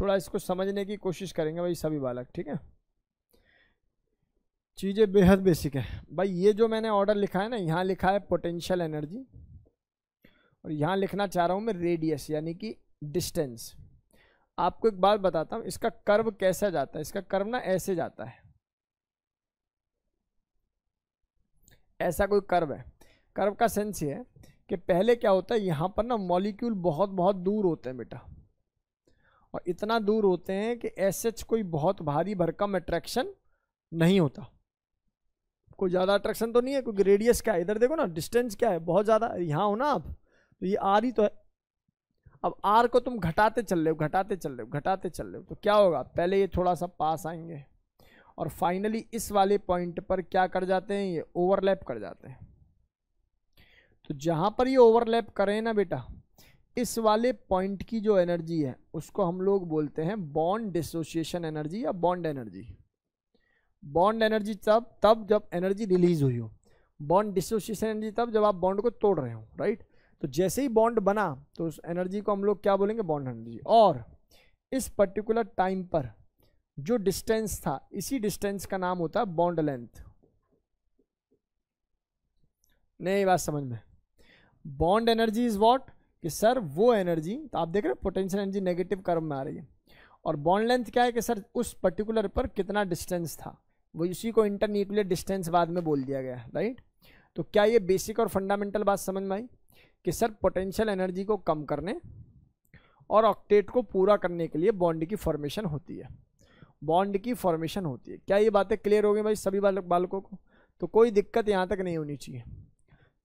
थोड़ा इसको समझने की कोशिश करेंगे भाई सभी बालक ठीक है चीज़ें बेहद बेसिक है भाई ये जो मैंने ऑर्डर लिखा है ना यहाँ लिखा है पोटेंशियल एनर्जी और यहाँ लिखना चाह रहा हूँ मैं रेडियस यानी कि डिस्टेंस आपको एक बात बताता हूँ इसका कर्व कैसा जाता है इसका कर्व ना ऐसे जाता है ऐसा कोई कर्व है कर्व का सेंस ये है कि पहले क्या होता है यहाँ पर ना मॉलिक्यूल बहुत बहुत दूर होते हैं बेटा और इतना दूर होते हैं कि एस एच कोई बहुत भारी भरकम अट्रैक्शन नहीं होता कोई ज़्यादा अट्रैक्शन तो नहीं है क्योंकि रेडियस क्या है इधर देखो ना डिस्टेंस क्या है बहुत ज़्यादा यहाँ हो ना आप तो ये आर ही तो है अब आर को तुम घटाते चल रहे हो घटाते चल रहे हो घटाते चल रहे हो तो क्या होगा पहले ये थोड़ा सा पास आएंगे और फाइनली इस वाले पॉइंट पर क्या कर जाते हैं ये ओवरलैप कर जाते हैं तो जहाँ पर ये ओवरलैप करें ना बेटा इस वाले पॉइंट की जो एनर्जी है उसको हम लोग बोलते हैं बॉन्ड डिसोसिएशन एनर्जी या बॉन्ड एनर्जी बॉन्ड एनर्जी तब तब जब एनर्जी रिलीज हुई हो बॉन्ड डिसोसिएशन एनर्जी तब जब आप बॉन्ड को तोड़ रहे हो राइट तो जैसे ही बॉन्ड बना तो उस एनर्जी को हम लोग क्या बोलेंगे बॉन्ड एनर्जी और इस पर्टिकुलर टाइम पर जो डिस्टेंस था इसी डिस्टेंस का नाम होता है बॉन्ड लेंथ नहीं बात समझ में बॉन्ड एनर्जी इज वॉट कि सर वो एनर्जी तो आप देख रहे हैं पोटेंशियल एनर्जी नेगेटिव कर्म में आ रही है और बॉन्ड लेंथ क्या है कि सर उस पर्टिकुलर पर कितना डिस्टेंस था वो इसी को इंटरन्यूक्लियर डिस्टेंस बाद में बोल दिया गया राइट तो क्या ये बेसिक और फंडामेंटल बात समझ में आई कि सर पोटेंशियल एनर्जी को कम करने और ऑक्टेट को पूरा करने के लिए बॉन्ड की फॉर्मेशन होती है बॉन्ड की फॉर्मेशन होती है क्या ये बातें क्लियर हो गई भाई सभी बालक बालकों को तो कोई दिक्कत यहाँ तक नहीं होनी चाहिए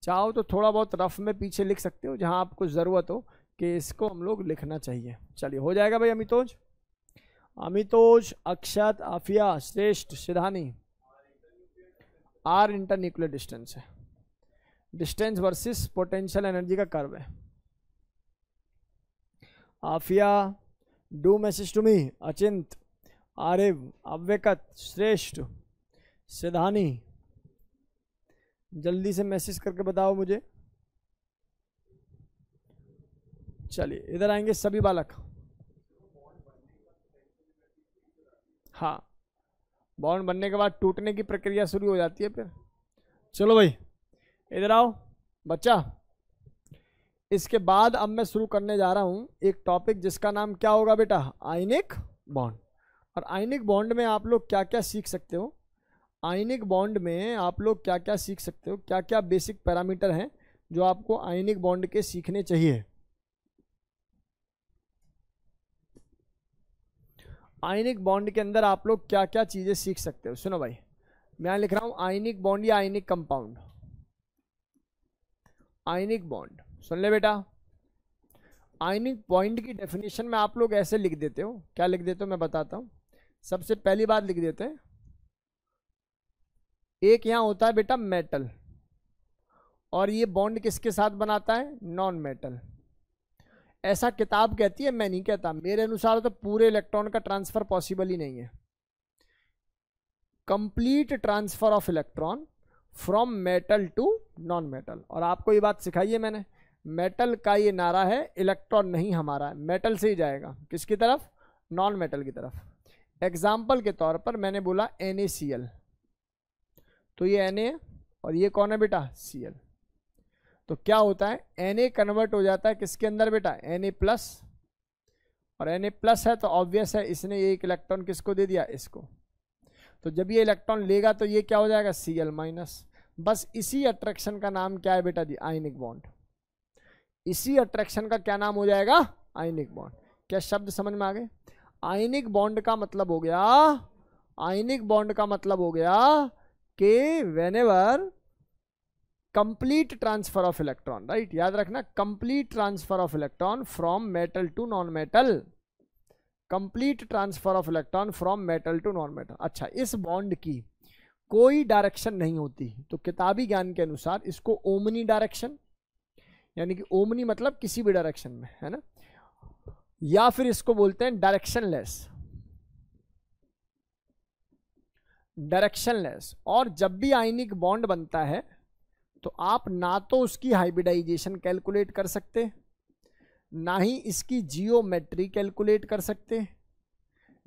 चाहो तो थोड़ा बहुत रफ में पीछे लिख सकते हो जहाँ आपको ज़रूरत हो कि इसको हम लोग लिखना चाहिए चलिए हो जाएगा भाई Amitoj Amitoj Akshat Afiya Shreshth Sidhani R inter nuclear distance है डिस्टेंस वर्सेस पोटेंशियल एनर्जी का कर्व है Afiya do message to me Achint Aariv Avyakt Shreshth Sidhani जल्दी से मैसेज करके बताओ मुझे चलिए इधर आएंगे सभी बालक हाँ बॉन्ड बनने के बाद टूटने की प्रक्रिया शुरू हो जाती है फिर चलो भाई इधर आओ बच्चा इसके बाद अब मैं शुरू करने जा रहा हूँ एक टॉपिक जिसका नाम क्या होगा बेटा आइनिक बॉन्ड और आइनिक बॉन्ड में आप लोग क्या क्या सीख सकते हो आयनिक बॉन्ड में आप लोग क्या क्या सीख सकते हो क्या क्या बेसिक पैरामीटर हैं जो आपको आयनिक बॉन्ड के सीखने चाहिए आयनिक बॉन्ड के अंदर आप लोग क्या क्या चीज़ें सीख सकते हो सुनो भाई मैं यहाँ लिख रहा हूँ आयनिक बॉन्ड या आयनिक कंपाउंड आयनिक बॉन्ड सुन ले बेटा आयनिक पॉइंट की डेफिनेशन में आप लोग ऐसे लिख देते हो क्या लिख देते हो मैं बताता हूँ सबसे पहली बात लिख देते हैं एक यहाँ होता है बेटा मेटल और ये बॉन्ड किसके साथ बनाता है नॉन मेटल ऐसा किताब कहती है मैं नहीं कहता मेरे अनुसार तो पूरे इलेक्ट्रॉन का ट्रांसफ़र पॉसिबल ही नहीं है complete transfer of electron from metal to non metal और आपको ये बात सिखाई है मैंने मेटल का ये नारा है इलेक्ट्रॉन नहीं हमारा है मेटल से ही जाएगा किसकी तरफ नॉन मेटल की तरफ एग्जाम्पल के तौर पर मैंने बोला एन तो ये एन और ये कौन है बेटा सी तो क्या होता है एन कन्वर्ट हो जाता है किसके अंदर बेटा एन प्लस और एन प्लस है तो ऑब्वियस है इसने ये एक इलेक्ट्रॉन किसको दे दिया इसको तो जब ये इलेक्ट्रॉन लेगा तो ये क्या हो जाएगा सी एल माइनस बस इसी अट्रैक्शन का नाम क्या है बेटा जी आइनिक बॉन्ड इसी अट्रैक्शन का क्या नाम हो जाएगा आइनिक बॉन्ड क्या शब्द समझ में आ गए आइनिक बॉन्ड का मतलब हो गया आइनिक बॉन्ड का मतलब हो गया कि whenever complete transfer of electron right याद रखना complete transfer of electron from metal to non metal complete transfer of electron from metal to non metal अच्छा इस बॉन्ड की कोई डायरेक्शन नहीं होती तो किताबी ज्ञान के अनुसार इसको ओमनी डायरेक्शन यानी कि ओमनी मतलब किसी भी डायरेक्शन में है ना या फिर इसको बोलते हैं डायरेक्शन लेस डायरेक्शनलेस और जब भी आइनिक बॉन्ड बनता है तो आप ना तो उसकी हाइब्रिडाइजेशन कैलकुलेट कर सकते ना ही इसकी जियोमेट्री कैलकुलेट कर सकते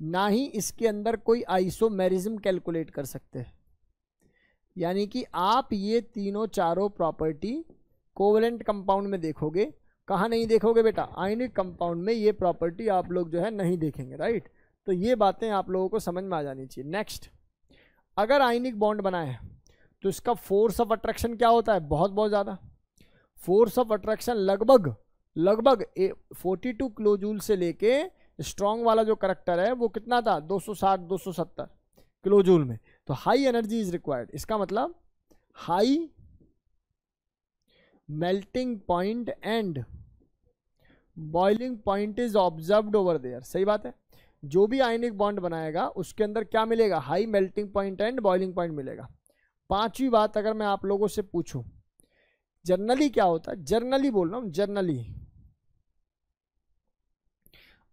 ना ही इसके अंदर कोई आइसोमेरिज्म कैलकुलेट कर सकते यानी कि आप ये तीनों चारों प्रॉपर्टी कोवलेंट कंपाउंड में देखोगे कहाँ नहीं देखोगे बेटा आयनिक कंपाउंड में ये प्रॉपर्टी आप लोग जो है नहीं देखेंगे राइट तो ये बातें आप लोगों को समझ में आ जानी चाहिए नेक्स्ट अगर आइनिक बॉन्ड बनाए तो इसका फोर्स ऑफ अट्रैक्शन क्या होता है बहुत बहुत ज़्यादा फोर्स ऑफ अट्रैक्शन लगभग लगभग फोर्टी टू क्लोजूल से लेके स्ट्रॉन्ग वाला जो करेक्टर है वो कितना था 260 270 किलोजूल में तो हाई एनर्जी इज रिक्वायर्ड इसका मतलब high melting point and boiling point is observe over there सही बात है जो भी आयनिक बॉन्ड बनाएगा उसके अंदर क्या मिलेगा high melting point and boiling point मिलेगा पांचवी बात अगर मैं आप लोगों से पूछूं जर्नली क्या होता है जर्नली बोल रहा हूं जर्नली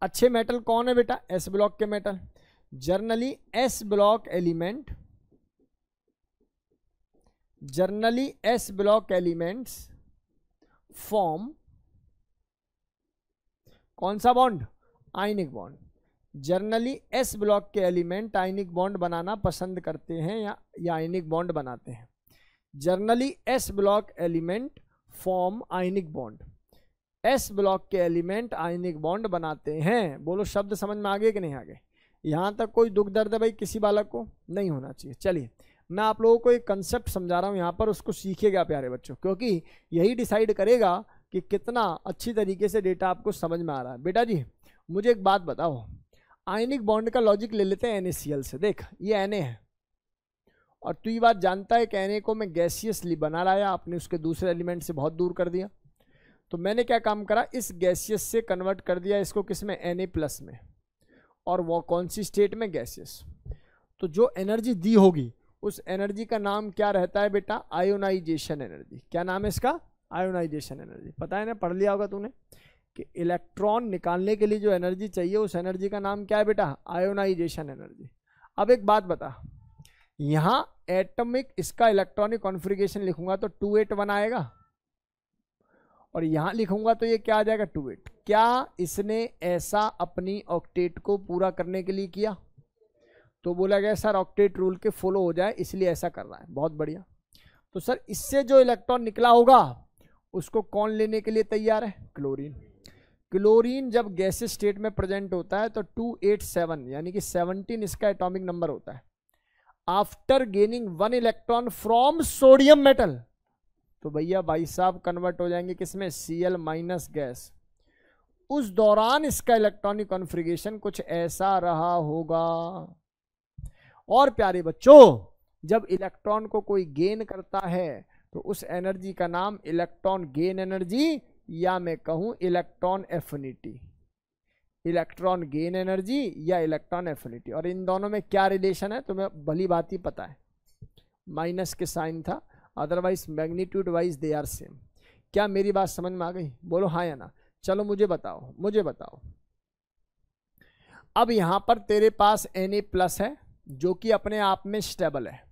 अच्छे मेटल कौन है बेटा एस ब्लॉक के metal generally S block element generally S block elements form कौन सा bond ionic bond generally S block के एलिमेंट आयनिक बॉन्ड बनाना पसंद करते हैं या या आयनिक बॉन्ड बनाते हैं generally S block element form ionic bond S block के एलिमेंट आयनिक बॉन्ड बनाते हैं बोलो शब्द समझ में आगे कि नहीं आगे यहाँ तक कोई दुख दर्द है भाई किसी बालक को नहीं होना चाहिए चलिए मैं आप लोगों को एक कंसेप्ट समझा रहा हूँ यहाँ पर उसको सीखेगा प्यारे बच्चों क्योंकि यही डिसाइड करेगा कि कितना अच्छी तरीके से डेटा आपको समझ में आ रहा है बेटा जी मुझे एक बात बताओ आयनिक बॉन्ड का लॉजिक ले लेते हैं एन से देख ये एन है और तू ये बात जानता है कि एन को मैं गैसियसली बना लाया आपने उसके दूसरे एलिमेंट से बहुत दूर कर दिया तो मैंने क्या काम करा इस गैसियस से कन्वर्ट कर दिया इसको किस में एन प्लस में और वो कौन सी स्टेट में गैसियस तो जो एनर्जी दी होगी उस एनर्जी का नाम क्या रहता है बेटा आयोनाइजेशन एनर्जी क्या नाम है इसका आयोनाइजेशन एनर्जी पता है ना पढ़ लिया होगा तूने कि इलेक्ट्रॉन निकालने के लिए जो एनर्जी चाहिए उस एनर्जी का नाम क्या है बेटा आयोनाइजेशन एनर्जी अब एक बात बता यहाँ एटमिक इसका इलेक्ट्रॉनिक कॉन्फ़िगरेशन लिखूंगा तो टू एट वन आएगा और यहाँ लिखूंगा तो ये क्या आ जाएगा टू एट क्या इसने ऐसा अपनी ऑक्टेट को पूरा करने के लिए किया तो बोला गया सर ऑक्टेट रूल के फॉलो हो जाए इसलिए ऐसा कर रहा है बहुत बढ़िया तो सर इससे जो इलेक्ट्रॉन निकला होगा उसको कौन लेने के लिए तैयार है क्लोरीन क्लोरीन जब गैसेस स्टेट में प्रेजेंट होता है तो 287 यानी कि 17 इसका एटॉमिक नंबर होता है after gaining one electron from sodium metal तो भैया भाई साहब कन्वर्ट हो जाएंगे किसमें सी एल माइनस गैस उस दौरान इसका इलेक्ट्रॉनिक कॉन्फ़िगरेशन कुछ ऐसा रहा होगा और प्यारे बच्चों जब इलेक्ट्रॉन को कोई गेन करता है तो उस एनर्जी का नाम इलेक्ट्रॉन गेन एनर्जी या मैं कहूँ electron affinity electron gain energy या इलेक्ट्रॉन एफिनिटी और इन दोनों में क्या रिलेशन है तुम्हें भली बात ही पता है माइनस के साइन था otherwise magnitude wise they are same क्या मेरी बात समझ में आ गई बोलो हाँ या ना चलो मुझे बताओ मुझे बताओ अब यहाँ पर तेरे पास एन प्लस है जो कि अपने आप में स्टेबल है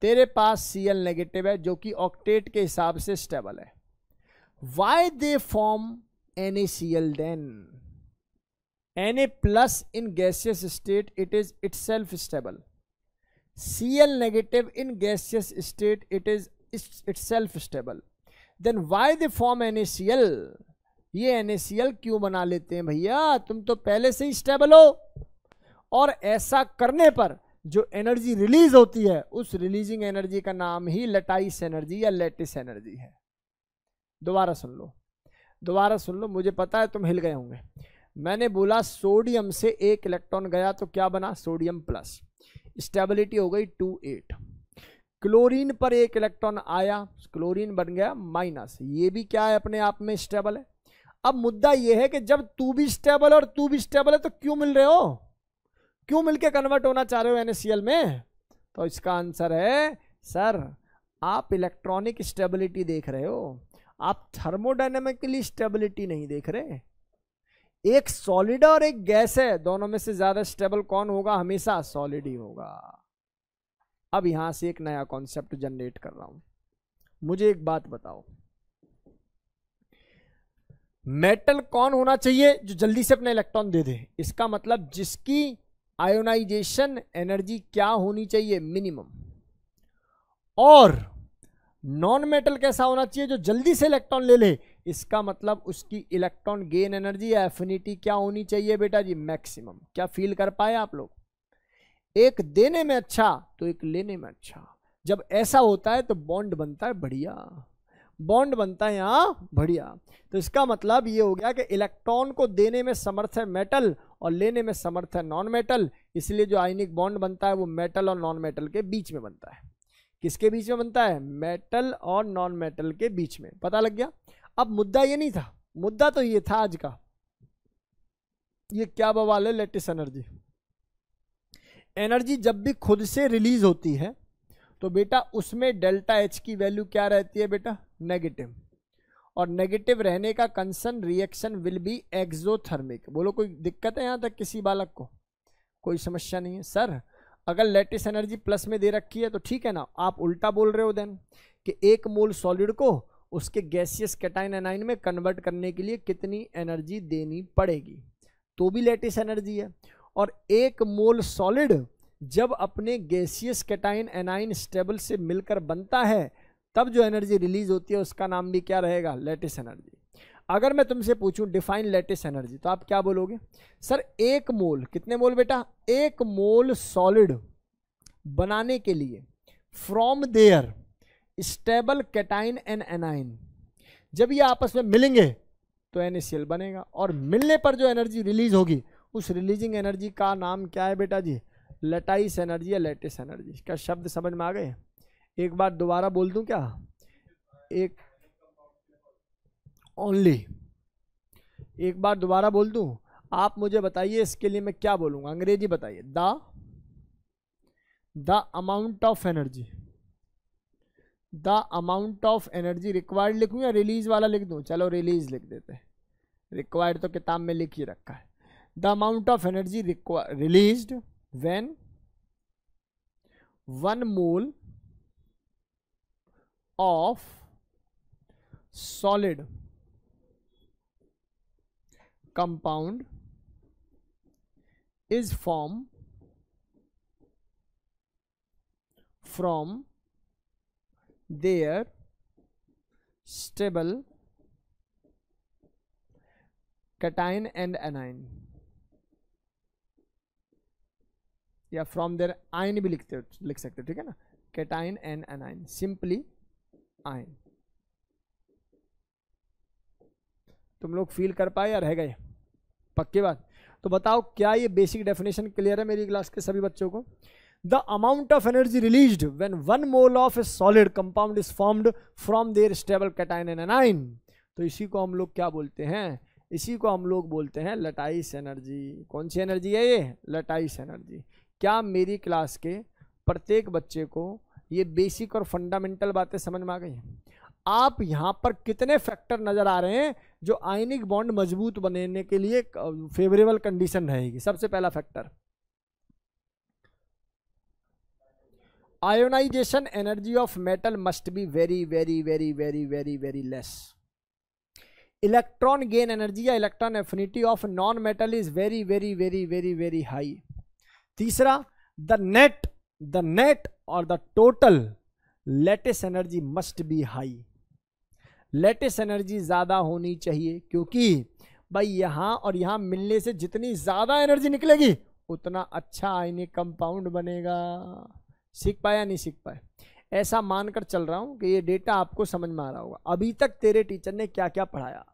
तेरे पास सी एल नेगेटिव है जो कि ऑक्टेट के हिसाब से स्टेबल है why they form NaCl then? Na plus in gaseous state it is itself stable. Cl negative in gaseous state it is itself stable. Then why they form NaCl? ये NaCl क्यों बना लेते हैं भैया तुम तो पहले से ही स्टेबल हो और ऐसा करने पर जो एनर्जी रिलीज होती है उस रिलीजिंग एनर्जी का नाम ही लेटाइस एनर्जी या लेटिस एनर्जी है दोबारा सुन लो दोबारा सुन लो मुझे पता है तुम हिल गए होंगे मैंने बोला सोडियम से एक इलेक्ट्रॉन गया तो क्या बना सोडियम प्लस स्टेबिलिटी हो गई टू एट क्लोरीन पर एक इलेक्ट्रॉन आया क्लोरीन बन गया माइनस ये भी क्या है अपने आप में स्टेबल है अब मुद्दा यह है कि जब तू भी स्टेबल और तू भी स्टेबल है तो क्यों मिल रहे हो क्यों मिलके कन्वर्ट होना चाह रहे हो एन में तो इसका आंसर है सर आप इलेक्ट्रॉनिक स्टेबिलिटी देख रहे हो आप थर्मोडाइनमिकली स्टेबिलिटी नहीं देख रहे एक सॉलिड और एक गैस है दोनों में से ज्यादा स्टेबल कौन होगा हमेशा सॉलिड ही होगा अब यहां से एक नया कॉन्सेप्ट जनरेट कर रहा हूं मुझे एक बात बताओ मेटल कौन होना चाहिए जो जल्दी से अपने इलेक्ट्रॉन दे दे इसका मतलब जिसकी आयोनाइजेशन एनर्जी क्या होनी चाहिए मिनिमम और नॉन मेटल कैसा होना चाहिए जो जल्दी से इलेक्ट्रॉन ले ले इसका मतलब उसकी इलेक्ट्रॉन गेन एनर्जी या एफिनिटी क्या होनी चाहिए बेटा जी मैक्सिमम क्या फील कर पाए आप लोग एक देने में अच्छा तो एक लेने में अच्छा जब ऐसा होता है तो बॉन्ड बनता है बढ़िया बॉन्ड बनता है यहाँ बढ़िया तो इसका मतलब ये हो गया कि इलेक्ट्रॉन को देने में समर्थ है मेटल और लेने में समर्थ है नॉन मेटल इसलिए जो आयनिक बॉन्ड बनता है वो मेटल और नॉन मेटल के बीच में बनता है किसके बीच में बनता है मेटल और नॉन मेटल के बीच में पता लग गया अब मुद्दा ये नहीं था मुद्दा तो ये था आज का ये क्या बवाल है लेटेस्ट एनर्जी एनर्जी जब भी खुद से रिलीज होती है तो बेटा उसमें डेल्टा एच की वैल्यू क्या रहती है बेटा नेगेटिव और नेगेटिव रहने का concern reaction will be exothermic बोलो कोई दिक्कत है यहाँ तक किसी बालक को कोई समस्या नहीं है सर अगर लेटिस एनर्जी प्लस में दे रखी है तो ठीक है ना आप उल्टा बोल रहे हो देन कि एक मोल सॉलिड को उसके गैसियस कैटाइन एनाइन में कन्वर्ट करने के लिए कितनी एनर्जी देनी पड़ेगी तो भी लेटिस एनर्जी है और एक मोल सॉलिड जब अपने गैसियस कैटाइन एनाइन स्टेबल से मिलकर बनता है तब जो एनर्जी रिलीज होती है उसका नाम भी क्या रहेगा लेटिस एनर्जी अगर मैं तुमसे पूछूं डिफाइन लेटेस्ट एनर्जी तो आप क्या बोलोगे सर एक मोल कितने मोल बेटा एक मोल सॉलिड बनाने के लिए from their stable cation and anion जब ये आपस में मिलेंगे तो एन बनेगा और मिलने पर जो एनर्जी रिलीज होगी उस रिलीजिंग एनर्जी का नाम क्या है बेटा जी लेटाइस एनर्जी या लेटेस्ट एनर्जी क्या शब्द समझ में आ गए एक बार दोबारा बोल दूं क्या एक ओनली एक बार दोबारा बोल दूं आप मुझे बताइए इसके लिए मैं क्या बोलूंगा अंग्रेजी बताइए the the amount of energy the amount of energy required लिखूं या रिलीज वाला लिख दूं चलो रिलीज लिख देते हैं रिक्वायर्ड तो किताब में लिख ही रखा है the amount of energy release when one mole of solid compound is formed from their stable cation and anion या फ्रॉम देयर आयन भी लिखते लिख सकते हो ठीक है ना cation and anion simply ion तुम लोग फील कर पाए या रह गए पक्की बात तो बताओ क्या ये बेसिक डेफिनेशन क्लियर है मेरी क्लास के सभी बच्चों को the amount of energy release when one mole of a solid compound is formed from their stable cation and anion तो इसी को हम लोग क्या बोलते हैं इसी को हम लोग बोलते हैं लटाइस एनर्जी कौन सी एनर्जी है ये लटाइस एनर्जी क्या मेरी क्लास के प्रत्येक बच्चे को ये बेसिक और फंडामेंटल बातें समझ में आ गई हैं आप यहाँ पर कितने फैक्टर नज़र आ रहे हैं जो आयनिक बॉन्ड मजबूत बनने के लिए फेवरेबल कंडीशन रहेगी सबसे पहला factor ionisation energy of metal must be very very very very very very less electron gain energy या electron affinity of non metal is very very very very very high तीसरा the net the net और the total latest energy must be high latest energy ज़्यादा होनी चाहिए क्योंकि भाई यहाँ और यहाँ मिलने से जितनी ज़्यादा एनर्जी निकलेगी उतना अच्छा आईने कंपाउंड बनेगा सीख पाया नहीं सीख पाए ऐसा मानकर चल रहा हूँ कि ये डेटा आपको समझ में आ रहा होगा अभी तक तेरे टीचर ने क्या क्या पढ़ाया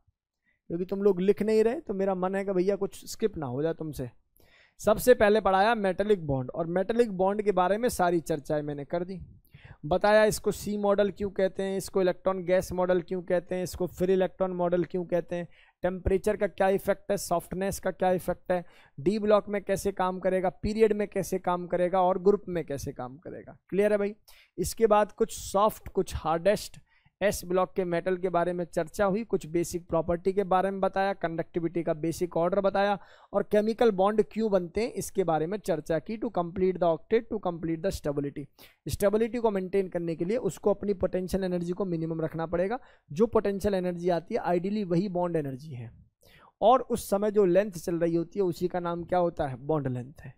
क्योंकि तुम लोग लिख नहीं रहे तो मेरा मन है कि भैया कुछ स्किप ना हो जाए तुमसे सबसे पहले पढ़ाया मेटेलिक बॉन्ड और मेटेलिक बॉन्ड के बारे में सारी चर्चाएं मैंने कर दी बताया इसको सी मॉडल क्यों कहते हैं इसको इलेक्ट्रॉन गैस मॉडल क्यों कहते हैं इसको फ्री इलेक्ट्रॉन मॉडल क्यों कहते हैं टेम्परेचर का क्या इफेक्ट है सॉफ्टनेस का क्या इफेक्ट है डी ब्लॉक में कैसे काम करेगा पीरियड में कैसे काम करेगा और ग्रुप में कैसे काम करेगा क्लियर है भाई इसके बाद कुछ सॉफ्ट कुछ हार्डेस्ट एस ब्लॉक के मेटल के बारे में चर्चा हुई कुछ बेसिक प्रॉपर्टी के बारे में बताया कंडक्टिविटी का बेसिक ऑर्डर बताया और केमिकल बॉन्ड क्यों बनते हैं इसके बारे में चर्चा की to complete the octet to complete the stability stability को मेंटेन करने के लिए उसको अपनी पोटेंशियल एनर्जी को मिनिमम रखना पड़ेगा जो पोटेंशियल एनर्जी आती है आइडियली वही बॉन्ड एनर्जी है और उस समय जो लेंथ चल रही होती है उसी का नाम क्या होता है बॉन्ड लेंथ है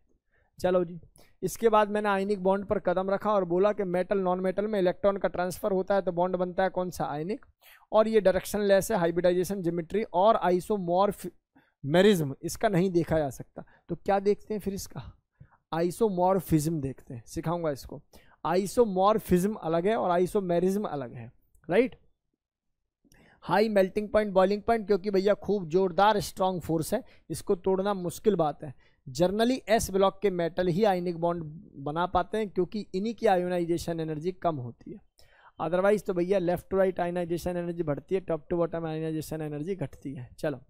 चलो जी इसके बाद मैंने आयनिक बॉन्ड पर कदम रखा और बोला कि मेटल नॉन मेटल में इलेक्ट्रॉन का ट्रांसफर होता है तो बॉन्ड बनता है कौन सा आयनिक और ये डायरेक्शन लेस है हाइब्रिडाइजेशन जिमिट्री और आइसोमॉर्फ मेरिज्म इसका नहीं देखा जा सकता तो क्या देखते हैं फिर इसका आइसोमॉर्फिज्म देखते हैं सिखाऊंगा इसको आइसोमॉर्फिज्म अलग है और आइसोमेरिज्म अलग है right high melting point boiling point क्योंकि भैया खूब जोरदार स्ट्रांग फोर्स है इसको तोड़ना मुश्किल बात है जर्नली एस ब्लॉक के मेटल ही आयनिक बॉन्ड बना पाते हैं क्योंकि इन्हीं की आयोनाइजेशन एनर्जी कम होती है अदरवाइज तो भैया left to right ionisation energy बढ़ती है top to bottom ionisation energy घटती है चलो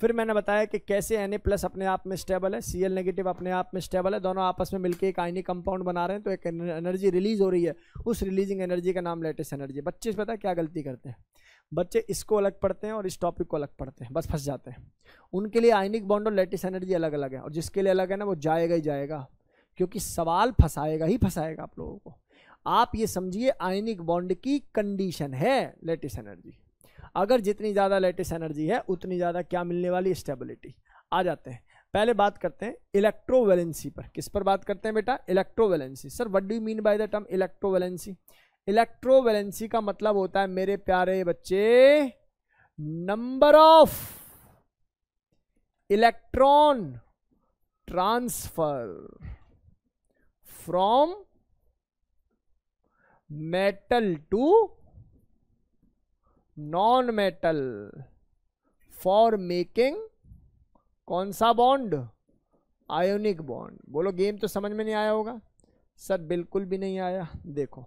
फिर मैंने बताया कि कैसे एन प्लस अपने आप में स्टेबल है सी एल नेगेटिव अपने आप में स्टेबल है दोनों आपस में मिलकर एक आयनिक कंपाउंड बना रहे हैं तो एक एनर्जी रिलीज हो रही है उस रिलीजिंग एनर्जी का नाम लेटेस्ट एनर्जी बच्चे पता क्या गलती करते हैं बच्चे इसको अलग पढ़ते हैं और इस टॉपिक को अलग पढ़ते हैं बस फंस जाते हैं उनके लिए आइनिक बॉन्ड और लेटिस एनर्जी अलग अलग है और जिसके लिए अलग है ना वो जाएगा ही जाएगा क्योंकि सवाल फंसाएगा ही फंसाएगा आप लोगों को आप ये समझिए आयनिक बॉन्ड की कंडीशन है लेटिस एनर्जी अगर जितनी ज़्यादा लेटिस एनर्जी है उतनी ज़्यादा क्या मिलने वाली स्टेबिलिटी आ जाते हैं पहले बात करते हैं इलेक्ट्रोवेलेंसी पर किस पर बात करते हैं बेटा electrovalency sir what do mean by the term electrovalency electrovalency का मतलब होता है मेरे प्यारे बच्चे number of electron transfer from metal to non metal for making कौन सा बॉन्ड आयोनिक बॉन्ड बोलो गेम तो समझ में नहीं आया होगा सर बिल्कुल भी नहीं आया देखो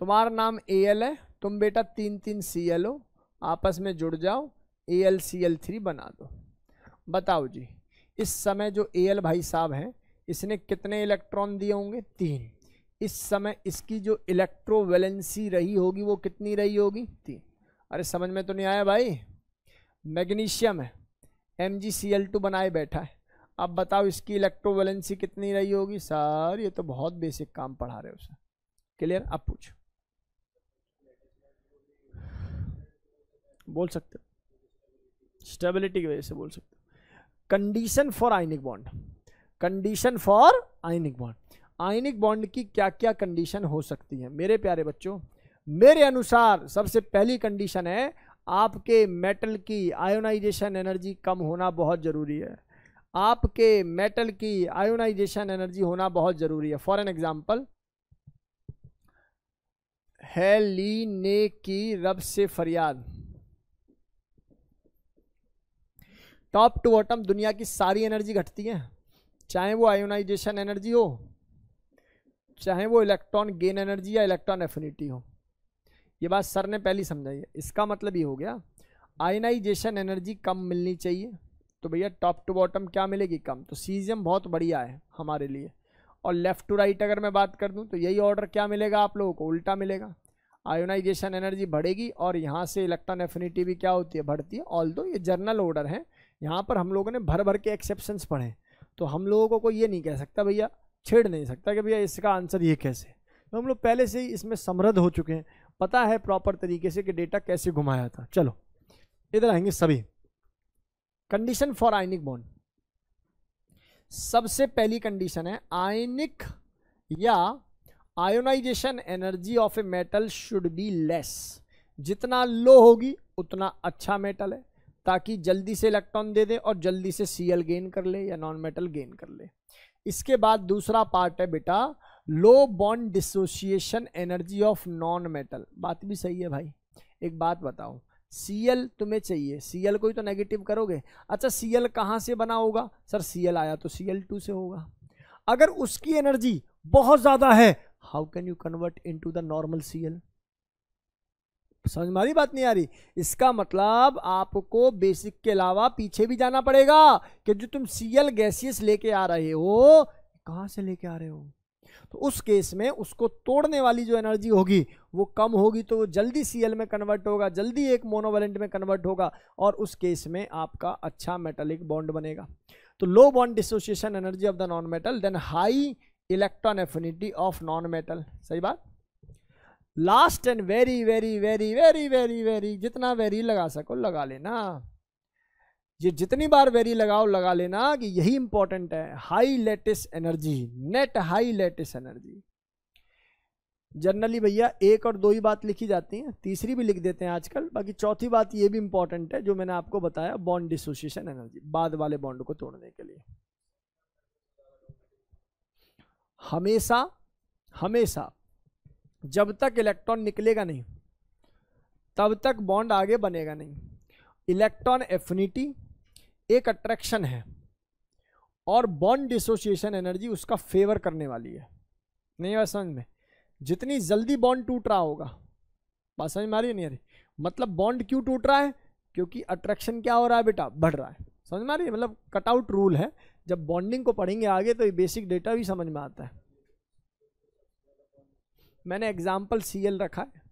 तुम्हारा नाम ए एल है तुम बेटा तीन तीन सी एल हो आपस में जुड़ जाओ A L C L three बना दो बताओ जी इस समय जो ए एल भाई साहब हैं इसने कितने इलेक्ट्रॉन दिए होंगे तीन इस समय इसकी जो इलेक्ट्रोवेलेंसी रही होगी वो कितनी रही होगी तीन अरे समझ में तो नहीं आया भाई मैग्नीशियम है M G C L two बनाए बैठा है अब बताओ इसकी इलेक्ट्रोवेलेंसी कितनी रही होगी सर ये तो बहुत बेसिक काम पढ़ा रहे हो सर क्लियर अब पूछो बोल सकते हो स्टेबिलिटी की वजह से बोल सकते हो condition for ionic bond condition for ionic bond ionic bond की क्या क्या कंडीशन हो सकती है मेरे प्यारे बच्चों मेरे अनुसार सबसे पहली कंडीशन है आपके मेटल की आयोनाइजेशन एनर्जी कम होना बहुत ज़रूरी है आपके मेटल की आयोनाइजेशन एनर्जी होना बहुत ज़रूरी है फॉर एन एग्जाम्पल ने की रब से फरियाद टॉप टू बॉटम दुनिया की सारी एनर्जी घटती है चाहे वो आयोनाइजेशन एनर्जी हो चाहे वो इलेक्ट्रॉन गेन एनर्जी या इलेक्ट्रॉन एफिनिटी हो ये बात सर ने पहली समझाई है इसका मतलब ये हो गया आयोनाइजेशन एनर्जी कम मिलनी चाहिए तो भैया टॉप टू बॉटम क्या मिलेगी कम तो सीजियम बहुत बढ़िया है हमारे लिए और लेफ़्ट टू राइट अगर मैं बात कर दूँ तो यही ऑर्डर क्या मिलेगा आप लोगों को उल्टा मिलेगा आयोनाइजेशन एनर्जी बढ़ेगी और यहाँ से इलेक्ट्रॉन एफिनिटी भी क्या होती है बढ़ती है ऑल दो ये जर्नल ऑर्डर है यहाँ पर हम लोगों ने भर भर के एक्सेप्शंस पढ़े तो हम लोगों को ये नहीं कह सकता भैया छेड़ नहीं सकता कि भैया इसका आंसर ये कैसे तो हम लोग पहले से ही इसमें समृद्ध हो चुके हैं पता है प्रॉपर तरीके से कि डेटा कैसे घुमाया था चलो इधर आएंगे सभी कंडीशन फॉर आयनिक बॉन्ड सबसे पहली कंडीशन है आयनिक या ionisation energy of a metal should be less जितना लो होगी उतना अच्छा मेटल है ताकि जल्दी से इलेक्ट्रॉन दे दे और जल्दी से सी गेन कर ले या नॉन मेटल गेन कर ले इसके बाद दूसरा पार्ट है बेटा low bond dissociation energy of non metal बात भी सही है भाई एक बात बताओ सी एल तुम्हें चाहिए सी एल को ही तो नेगेटिव करोगे अच्छा सी एल कहाँ से बना होगा सर सी एल आया तो सी एल टू से होगा अगर उसकी एनर्जी बहुत ज़्यादा है how can you convert into the normal C L समझ मारी बात नहीं आ रही इसका मतलब आपको बेसिक के अलावा पीछे भी जाना पड़ेगा कि जो तुम सीएल गैसियस लेके आ रहे हो कहाँ से लेके आ रहे हो तो उस केस में उसको तोड़ने वाली जो एनर्जी होगी वो कम होगी तो वो जल्दी सीएल में कन्वर्ट होगा जल्दी एक मोनोवेलेंट में कन्वर्ट होगा और उस केस में आपका अच्छा मेटलिक बॉन्ड बनेगा तो low bond dissociation energy of the non metal then high electron affinity of non metal सही बात last and very very very very very very जितना वेरी लगा सको लगा लेना ये जितनी बार वेरी लगाओ लगा लेना कि यही इंपॉर्टेंट है high latest energy net high latest energy generally भैया एक और दो ही बात लिखी जाती हैं तीसरी भी लिख देते हैं आजकल बाकी चौथी बात ये भी इंपॉर्टेंट है जो मैंने आपको बताया बॉन्ड डिसोसिएशन एनर्जी बाद वाले बॉन्ड को तोड़ने के लिए हमेशा हमेशा जब तक इलेक्ट्रॉन निकलेगा नहीं तब तक बॉन्ड आगे बनेगा नहीं इलेक्ट्रॉन एफिनिटी एक अट्रैक्शन है और बॉन्ड डिसोसिएशन एनर्जी उसका फेवर करने वाली है नहीं बात समझ में जितनी जल्दी बॉन्ड टूट रहा होगा बात समझ में आ रही है नहीं आ रही मतलब बॉन्ड क्यों टूट रहा है क्योंकि अट्रैक्शन क्या हो रहा है बेटा बढ़ रहा है समझ में आ रही है मतलब कटआउट रूल है जब बॉन्डिंग को पढ़ेंगे आगे तो ये बेसिक डेटा भी समझ में आता है मैंने एग्ज़ाम्पल सी एल रखा है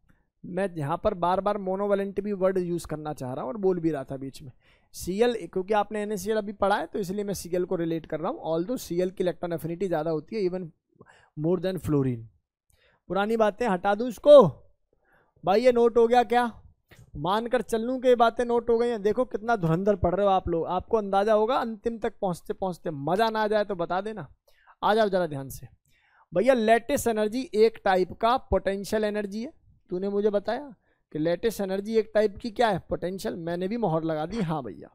मैं यहाँ पर बार बार मोनोवेलेंट भी वर्ड यूज़ करना चाह रहा हूँ और बोल भी रहा था बीच में सी एल क्योंकि आपने एन अभी पढ़ा है तो इसलिए मैं सी एल को रिलेट कर रहा हूँ ऑल दो सी एल की इलेक्ट्रॉन एफिनिटी ज़्यादा होती है इवन मोर देन फ्लोरिन पुरानी बातें हटा दूँ इसको भाई ये नोट हो गया क्या मानकर चल लूँ कि बातें नोट हो गई हैं देखो कितना धुरंधर पढ़ रहे हो आप लोग आपको अंदाज़ा होगा अंतिम तक पहुँचते पहुँचते मज़ा ना आ जाए तो बता देना आ जाओ ज़रा ध्यान से भैया लेटेस्ट एनर्जी एक टाइप का पोटेंशियल एनर्जी है तूने मुझे बताया कि लेटेस्ट एनर्जी एक टाइप की क्या है पोटेंशियल मैंने भी मोहर लगा दी हाँ भैया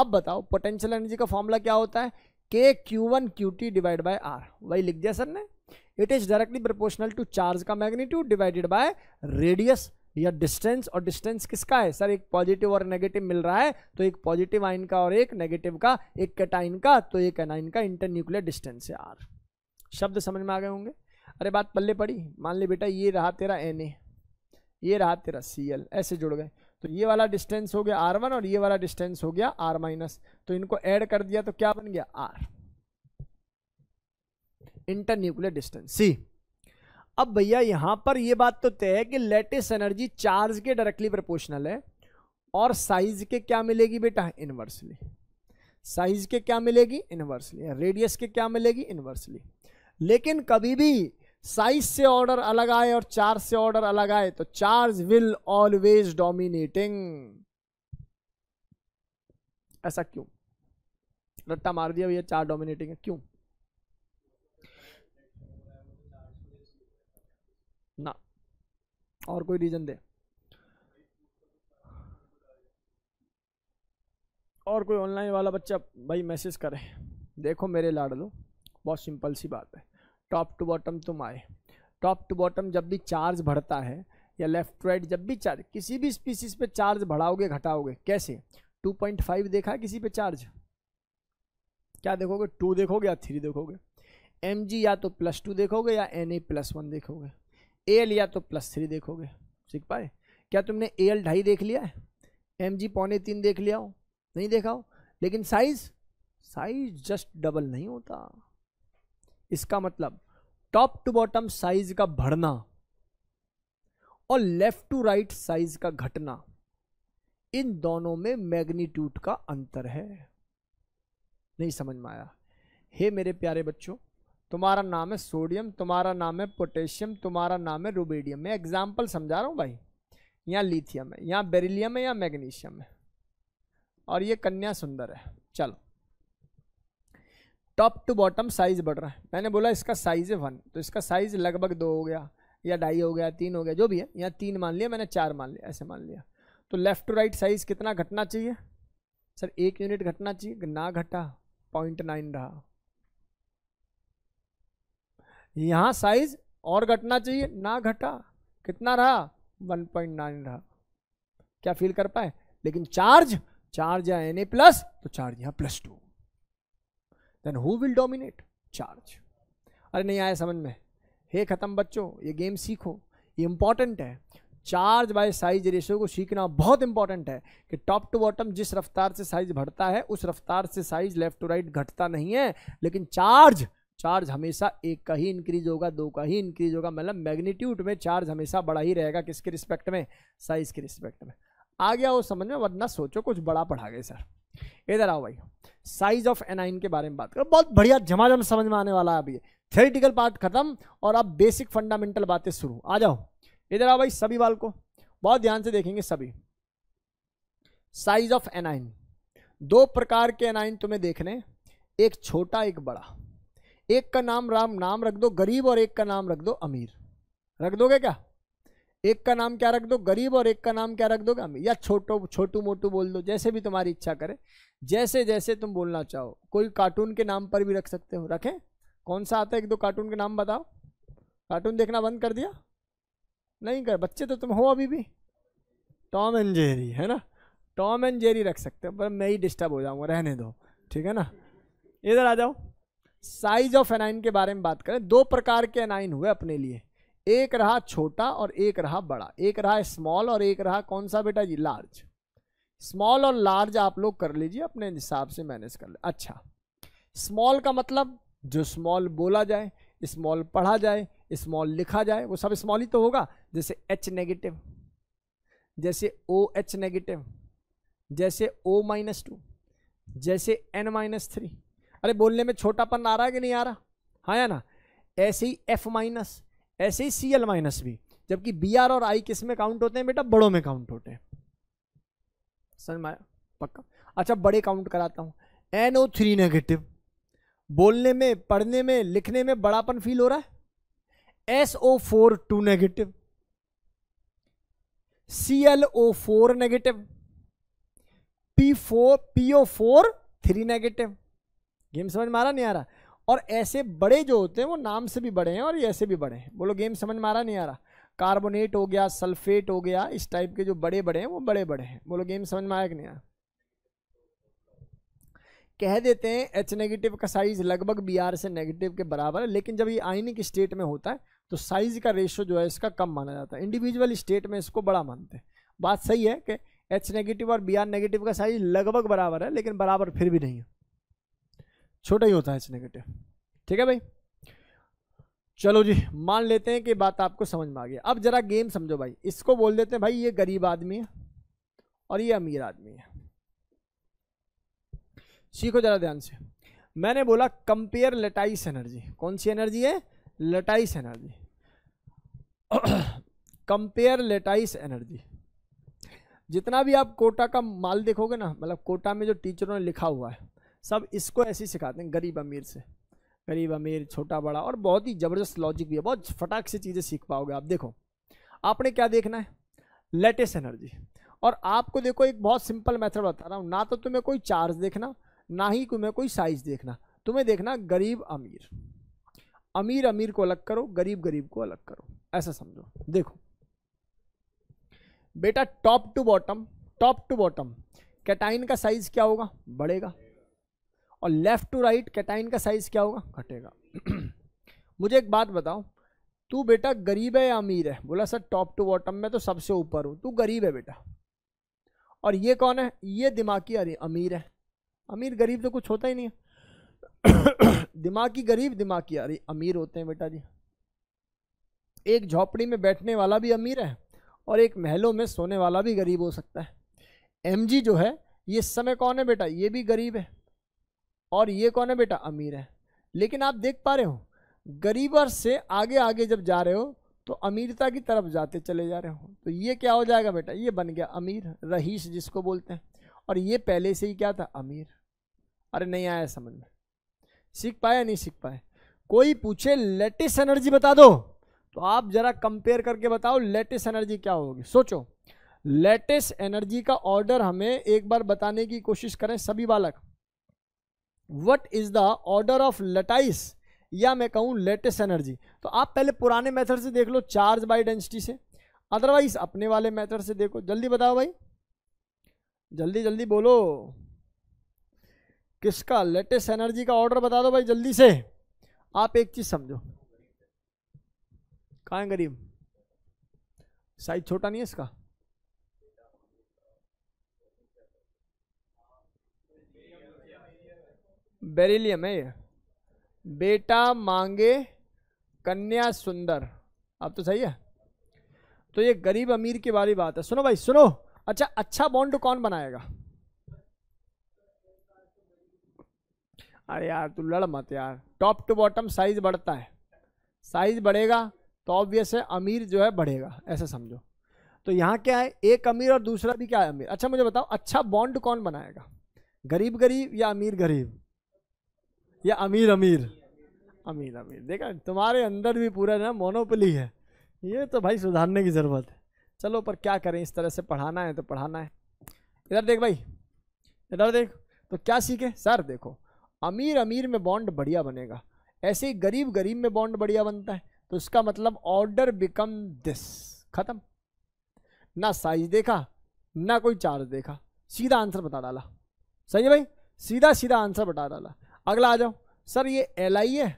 अब बताओ पोटेंशियल एनर्जी का फॉर्मूला क्या होता है K Q one q T divide by R वही लिख दिया सर ने it is directly proportional to charge का मैग्नीट्यूड डिवाइडेड बाय रेडियस या डिस्टेंस और डिस्टेंस किसका है सर एक पॉजिटिव और नेगेटिव मिल रहा है तो एक पॉजिटिव आइन का और एक नेगेटिव का एक कैटाइन का तो एक एनाइन का इंटरन्यूक्लियर डिस्टेंस है आर शब्द समझ में आ गए होंगे अरे बात पल्ले पड़ी मान ली बेटा ये रहा तेरा एन ए ये रहा तेरा सी एल ऐसे जुड़ गए तो ये वाला डिस्टेंस हो गया आर वन और ये वाला डिस्टेंस हो गया आर माइनस तो इनको ऐड कर दिया तो क्या बन गया R inter nuclear distance see अब भैया यहां पर यह बात तो तय है कि लेटेस्ट एनर्जी चार्ज के डायरेक्टली प्रपोर्शनल है और साइज के क्या मिलेगी बेटा इनवर्सली साइज के क्या मिलेगी इनवर्सली रेडियस के क्या मिलेगी इनवर्सली लेकिन कभी भी साइज से ऑर्डर अलग आए और चार्ज से ऑर्डर अलग आए तो चार्ज विल ऑलवेज डोमिनेटिंग ऐसा क्यों रट्टा मार दिया भैया चार डोमिनेटिंग है क्यों ना और कोई रीजन दे और कोई ऑनलाइन वाला बच्चा भाई मैसेज करे देखो मेरे लाडलो बहुत सिंपल सी बात है टॉप टू बॉटम तुम आए टॉप टू बॉटम जब भी चार्ज बढ़ता है या लेफ्ट राइट जब भी चार्ज किसी भी स्पीसीज पे चार्ज बढ़ाओगे घटाओगे कैसे 2.5 देखा किसी पे चार्ज क्या देखोगे टू देखोगे या थ्री देखोगे एम या तो प्लस टू देखोगे या एन ए प्लस वन देखोगे एल या तो प्लस थ्री देखोगे सीख पाए क्या तुमने ए एल ढाई देख लिया है एम जी पौने तीन देख लिया हो नहीं देखा हो लेकिन साइज साइज जस्ट डबल नहीं होता इसका मतलब टॉप टू बॉटम साइज का बढ़ना और लेफ्ट टू राइट साइज का घटना इन दोनों में मैग्नीट्यूड का अंतर है नहीं समझ में आया हे मेरे प्यारे बच्चों तुम्हारा नाम है सोडियम तुम्हारा नाम है पोटेशियम तुम्हारा नाम है रुबेडियम मैं एग्जाम्पल समझा रहा हूँ भाई यहाँ लिथियम है यहाँ बेरिलियम है या मैग्नीशियम है और ये कन्या सुंदर है चलो टॉप टू बॉटम साइज बढ़ रहा है मैंने बोला इसका साइज है वन तो इसका साइज लगभग दो हो गया या ढाई हो गया तीन हो गया जो भी है यहाँ तीन मान लिया मैंने चार मान लिया ऐसे मान लिया तो लेफ्ट टू राइट साइज कितना घटना चाहिए सर एक यूनिट घटना चाहिए ना घटा पॉइंट नाइन रहा यहाँ साइज और घटना चाहिए ना घटा कितना रहा वन पॉइंट नाइन रहा क्या फील कर पाए लेकिन चार्ज चार्ज है एन ए प्लस तो चार्ज यहाँ plus two then who will dominate charge अरे नहीं आया समझ में हे ख़त्म बच्चों ये गेम सीखो ये इंपॉर्टेंट है चार्ज बाय साइज रेशियो को सीखना बहुत इंपॉर्टेंट है कि टॉप टू बॉटम जिस रफ्तार से साइज बढ़ता है उस रफ्तार से साइज लेफ्ट टू राइट घटता नहीं है लेकिन चार्ज चार्ज हमेशा एक का ही इंक्रीज होगा दो का ही इंक्रीज होगा मतलब मैग्नीट्यूड में चार्ज हमेशा बड़ा ही रहेगा किसके रिस्पेक्ट में साइज के रिस्पेक्ट में आ गया वो समझ में वरना सोचो कुछ बड़ा पढ़ा गए सर इधर आओ भाई साइज ऑफ एनाइन के बारे में बात करो बहुत बढ़िया झमाझम समझ में आने वाला है अभी थेरेटिकल पार्ट खत्म और अब बेसिक फंडामेंटल बातें शुरू आ जाओ इधर आओ भाई सभी बाल को बहुत ध्यान से देखेंगे सभी साइज ऑफ एनाइन दो प्रकार के एनाइन तुम्हें देखने एक छोटा एक बड़ा एक का नाम राम नाम रख दो गरीब और एक का नाम रख दो अमीर रख दोगे क्या एक का नाम क्या रख दो गरीब और एक का नाम क्या रख दो अमीर या छोटो छोटू मोटू बोल दो जैसे भी तुम्हारी इच्छा करे जैसे जैसे तुम बोलना चाहो कोई कार्टून के नाम पर भी रख सकते हो रखें कौन सा आता है एक दो कार्टून के नाम बताओ कार्टून देखना बंद कर दिया नहीं कर बच्चे तो तुम हो अभी भी टॉम एंड जेरी है ना टॉम एंड जेरी रख सकते हो पर मैं ही डिस्टर्ब हो जाऊँगा रहने दो ठीक है ना इधर आ जाओ साइज ऑफ एनाइन के बारे में बात करें दो प्रकार के एनाइन हुए अपने लिए एक रहा छोटा और एक रहा बड़ा एक रहा स्मॉल और एक रहा कौन सा बेटा जी लार्ज स्मॉल और लार्ज आप लोग कर लीजिए अपने हिसाब से मैनेज कर ले अच्छा स्मॉल का मतलब जो स्मॉल बोला जाए स्मॉल पढ़ा जाए स्मॉल लिखा जाए वो सब स्मॉल ही तो होगा जैसे एच नेगेटिव जैसे ओ एच नेगेटिव जैसे ओ माइनस टू जैसे एन माइनस थ्री अरे बोलने में छोटापन आ रहा है कि नहीं आ रहा हाँ या ना ऐसे ही एफ माइनस ऐसे ही सी एल माइनस भी जबकि बी आर और आई किस में काउंट होते हैं बेटा बड़ों में काउंट होते हैं समझ में पक्का अच्छा बड़े काउंट कराता हूँ एन ओ थ्री नेगेटिव बोलने में पढ़ने में लिखने में बड़ापन फील हो रहा है S O four two negative C L O four negative P four P O four three negative game समझ में आ रहा नहीं आ रहा और ऐसे बड़े जो होते हैं वो नाम से भी बड़े हैं और ऐसे भी बड़े हैं बोलो गेम समझ में आ रहा नहीं आ रहा कार्बोनेट हो गया सल्फेट हो गया इस टाइप के जो बड़े बड़े हैं वो बड़े बड़े हैं बोलो गेम समझ में आया कि नहीं आया कह देते हैं एच नेगेटिव का साइज लगभग बी आर से नेगेटिव के बराबर है लेकिन जब ये आइनिक स्टेट में होता है तो साइज का रेशो जो है इसका कम माना जाता है इंडिविजुअल स्टेट में इसको बड़ा मानते हैं बात सही है कि एच नेगेटिव और बी आर नेगेटिव का साइज लगभग बराबर है लेकिन बराबर फिर भी नहीं है छोटा ही होता है एच नेगेटिव ठीक है भाई चलो जी मान लेते हैं कि बात आपको समझ में आ गई अब जरा गेम समझो भाई इसको बोल देते हैं भाई ये गरीब आदमी है और ये अमीर आदमी है सीखो जरा ध्यान से मैंने बोला कंपेयर लेटाइस एनर्जी कौन सी एनर्जी है lattice energy compare lattice energy जितना भी आप कोटा का माल देखोगे ना मतलब कोटा में जो टीचरों ने लिखा हुआ है सब इसको ऐसे ही सिखाते हैं गरीब अमीर से गरीब अमीर छोटा बड़ा और बहुत ही ज़बरदस्त लॉजिक भी है बहुत फटाक से चीज़ें सीख पाओगे आप देखो आपने क्या देखना है लेटेस्ट एनर्जी और आपको देखो एक बहुत सिंपल मेथड बता रहा हूँ ना तो तुम्हें कोई चार्ज देखना ना ही तुम्हें कोई साइज देखना तुम्हें देखना गरीब अमीर अमीर अमीर को अलग करो गरीब गरीब को अलग करो ऐसा समझो देखो बेटा top to bottom top to bottom cation का साइज क्या होगा बढ़ेगा और लेफ़्ट टू राइट कैटाइन का साइज़ क्या होगा घटेगा मुझे एक बात बताओ तू बेटा गरीब है या अमीर है बोला सर टॉप टू बॉटम में तो सबसे ऊपर हूँ तू गरीब है बेटा और ये कौन है ये दिमागी अरे अमीर है अमीर गरीब तो कुछ होता ही नहीं है दिमागी गरीब दिमागी अरे अमीर होते हैं बेटा जी एक झोपड़ी में बैठने वाला भी अमीर है और एक महलों में सोने वाला भी गरीब हो सकता है एमजी जो है ये समय कौन है बेटा ये भी गरीब है और ये कौन है बेटा अमीर है लेकिन आप देख पा रहे हो गरीबर से आगे आगे जब जा रहे हो तो अमीरता की तरफ जाते चले जा रहे हो तो ये क्या हो जाएगा बेटा ये बन गया अमीर रहीश जिसको बोलते हैं और ये पहले से ही क्या था अमीर अरे नहीं आया समझ में सीख पाए नहीं सीख पाए कोई पूछे लेटेस्ट एनर्जी बता दो तो आप जरा कंपेयर करके बताओ लेटेस्ट एनर्जी क्या होगी सोचो लेटेस्ट एनर्जी का ऑर्डर हमें एक बार बताने की कोशिश करें सभी बालक what is the order of lattice या मैं कहूँ लेटेस्ट एनर्जी तो आप पहले पुराने मेथड से देख लो चार्ज बाई डेंसिटी से अदरवाइज अपने वाले मेथड से देखो जल्दी बताओ भाई जल्दी जल्दी बोलो किसका लेटेस्ट एनर्जी का ऑर्डर बता दो भाई जल्दी से आप एक चीज़ समझो कहाँ गरीब साइज छोटा नहीं है इसका बेरिलियम है ये बेटा मांगे कन्या सुंदर अब तो सही है तो ये गरीब अमीर की वाली बात है सुनो भाई सुनो अच्छा अच्छा बॉन्ड कौन बनाएगा अरे यार तू लड़ मत यार टॉप टू बॉटम साइज बढ़ता है साइज बढ़ेगा तो ऑब्वियस है अमीर जो है बढ़ेगा ऐसा समझो तो यहाँ क्या है एक अमीर और दूसरा भी क्या है अमीर अच्छा मुझे बताओ अच्छा बॉन्ड कौन बनाएगा गरीब गरीब या अमीर गरीब या अमीर अमीर अमीर अमीर देखा तुम्हारे अंदर भी पूरा ना मोनोपली है ये तो भाई सुधारने की ज़रूरत है चलो पर क्या करें इस तरह से पढ़ाना है तो पढ़ाना है इधर देख भाई इधर देख तो क्या सीखे सर देखो अमीर अमीर में बॉन्ड बढ़िया बनेगा ऐसे ही गरीब गरीब में बॉन्ड बढ़िया बनता है तो इसका मतलब ऑर्डर बिकम दिस खत्म ना साइज देखा ना कोई चार्ज देखा सीधा आंसर बता डाला सही है भाई सीधा सीधा आंसर बता डाला अगला आ जाओ सर ये एल आई है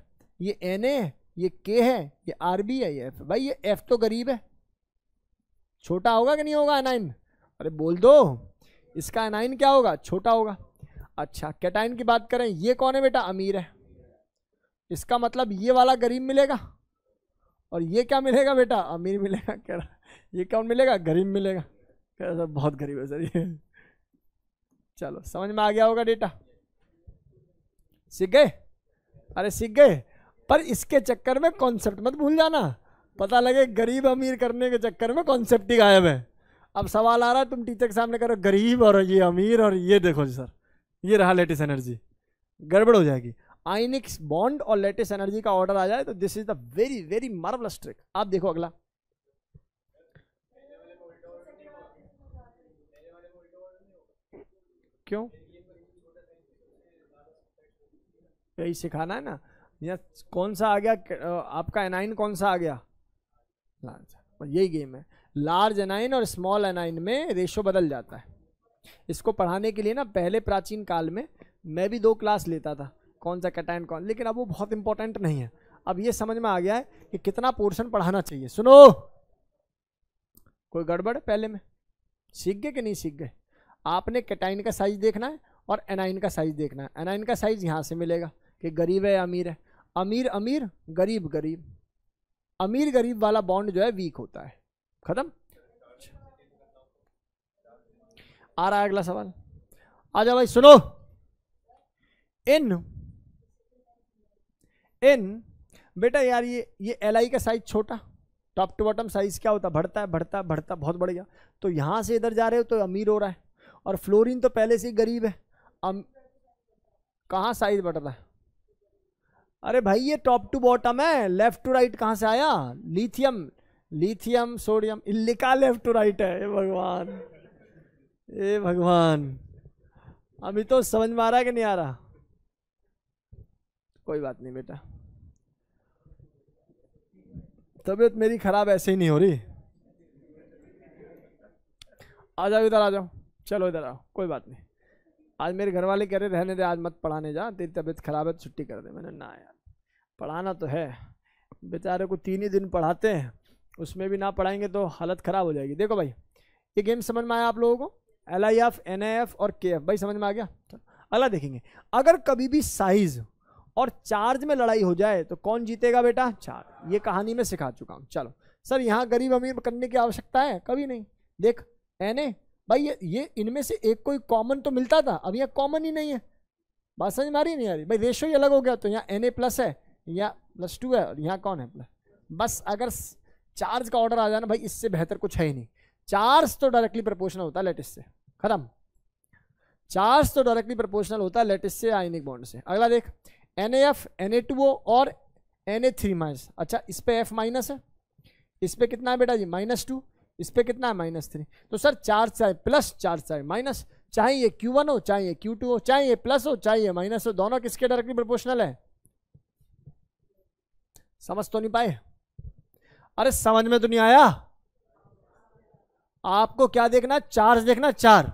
ये एन ए है ये के है ये आर बी है ये एफ भाई ये एफ तो गरीब है छोटा होगा कि नहीं होगा एनाइन अरे बोल दो इसका एनाइन क्या होगा छोटा होगा अच्छा कैटाइन की बात करें ये कौन है बेटा अमीर है इसका मतलब ये वाला गरीब मिलेगा और ये क्या मिलेगा बेटा अमीर मिलेगा कह रहा ये कौन मिलेगा गरीब मिलेगा कह रहा सर बहुत गरीब है सर ये चलो समझ में आ गया होगा डेटा सीख गए अरे सीख गए पर इसके चक्कर में कॉन्सेप्ट मत भूल जाना पता लगे गरीब अमीर करने के चक्कर में कॉन्सेप्ट ही गायब है अब सवाल आ रहा है तुम टीचर के सामने करो गरीब और ये अमीर और ये देखो जी सर ये रहा लेटेस्ट एनर्जी गड़बड़ हो जाएगी आइनिक्स बॉन्ड और लेटेस्ट एनर्जी का ऑर्डर आ जाए तो this is the very very marvellous trick आप देखो अगला क्यों यही सिखाना है ना या कौन सा आ गया आपका एनाइन कौन सा आ गया लार्ज यही गेम है लार्ज एनाइन और स्मॉल एनाइन में रेशो बदल जाता है इसको पढ़ाने के लिए ना पहले प्राचीन काल में मैं भी दो क्लास लेता था कौन सा कटाइन कौन लेकिन अब वो बहुत इंपॉर्टेंट नहीं है अब ये समझ में आ गया है कि कितना पोर्शन पढ़ाना चाहिए सुनो कोई गड़बड़ है पहले में सीख गए कि नहीं सीख गए आपने कैटाइन का साइज देखना है और एनाइन का साइज देखना है एनाइन का साइज यहाँ से मिलेगा कि गरीब है या अमीर है अमीर अमीर गरीब गरीब अमीर गरीब वाला बॉन्ड जो है वीक होता है खत्म आ रहा है अगला सवाल आ जाओ भाई सुनो इन इन बेटा यार ये ये एल का साइज छोटा टॉप टू बॉटम साइज क्या होता बढ़ता है बढ़ता है बढ़ता बहुत बढ़िया तो यहां से इधर जा रहे हो तो अमीर हो रहा है और फ्लोरिन तो पहले से ही गरीब है अम कहाँ साइज बढ़ रहा है अरे भाई ये टॉप टू बॉटम है लेफ्ट टू राइट कहाँ से आया लिथियम लिथियम सोडियम लिखा लेफ्ट टू राइट है ये भगवान ये भगवान अभी तो समझ में आ रहा है कि नहीं आ रहा कोई बात नहीं बेटा तबीयत मेरी खराब ऐसे ही नहीं हो रही आ जाओ इधर आ जाओ चलो इधर आओ कोई बात नहीं आज मेरे घर वाले कह रहे रहने दे आज मत पढ़ाने जा तेरी तबीयत खराब है तो छुट्टी कर दे मैंने ना यार पढ़ाना तो है बेचारे को तीन ही दिन पढ़ाते हैं उसमें भी ना पढ़ाएंगे तो हालत ख़राब हो जाएगी देखो भाई ये गेम समझ में आया आप लोगों को L I F N I F और के एफ भाई समझ में आ गया चलो अगला देखेंगे अगर कभी भी साइज और चार्ज में लड़ाई हो जाए तो कौन जीतेगा बेटा चार्ज ये कहानी में सिखा चुका हूँ चलो सर यहाँ गरीब अमीर करने की आवश्यकता है कभी नहीं देख एन ए भाई ये ये इनमें से एक कोई कॉमन तो मिलता था अब यहाँ कॉमन ही नहीं है बात समझ में आ रही नहीं आ रही भाई रेशो ही अलग हो गया तो यहाँ एन ए प्लस है या प्लस टू है और यहाँ कौन है प्लस बस अगर चार्ज का ऑर्डर आ जाए ना भाई इससे बेहतर कुछ है ही नहीं चार्ज तो डायरेक्टली प्रपोर्शनल होता है लेटेस्ट से खत्म चार्ज तो डायरेक्टली प्रपोर्शनल होता है लेटेस्ट से आइनिक बॉन्ड से अगला देख एन एफ एन और एन ए थ्री माइनस अच्छा इस पर एफ माइनस है इस पर कितना है बेटा जी माइनस टू इस पर कितना है माइनस थ्री तो सर चार्ज चाहे प्लस चार्ज चाहे माइनस चाहे ये क्यू वन हो चाहे ये क्यू टू हो चाहे ये प्लस हो चाहे ये माइनस हो दोनों किसके डायरेक्टली प्रपोर्शनल है समझ तो नहीं पाए अरे समझ में तो नहीं आया आपको क्या देखना चार्ज देखना चार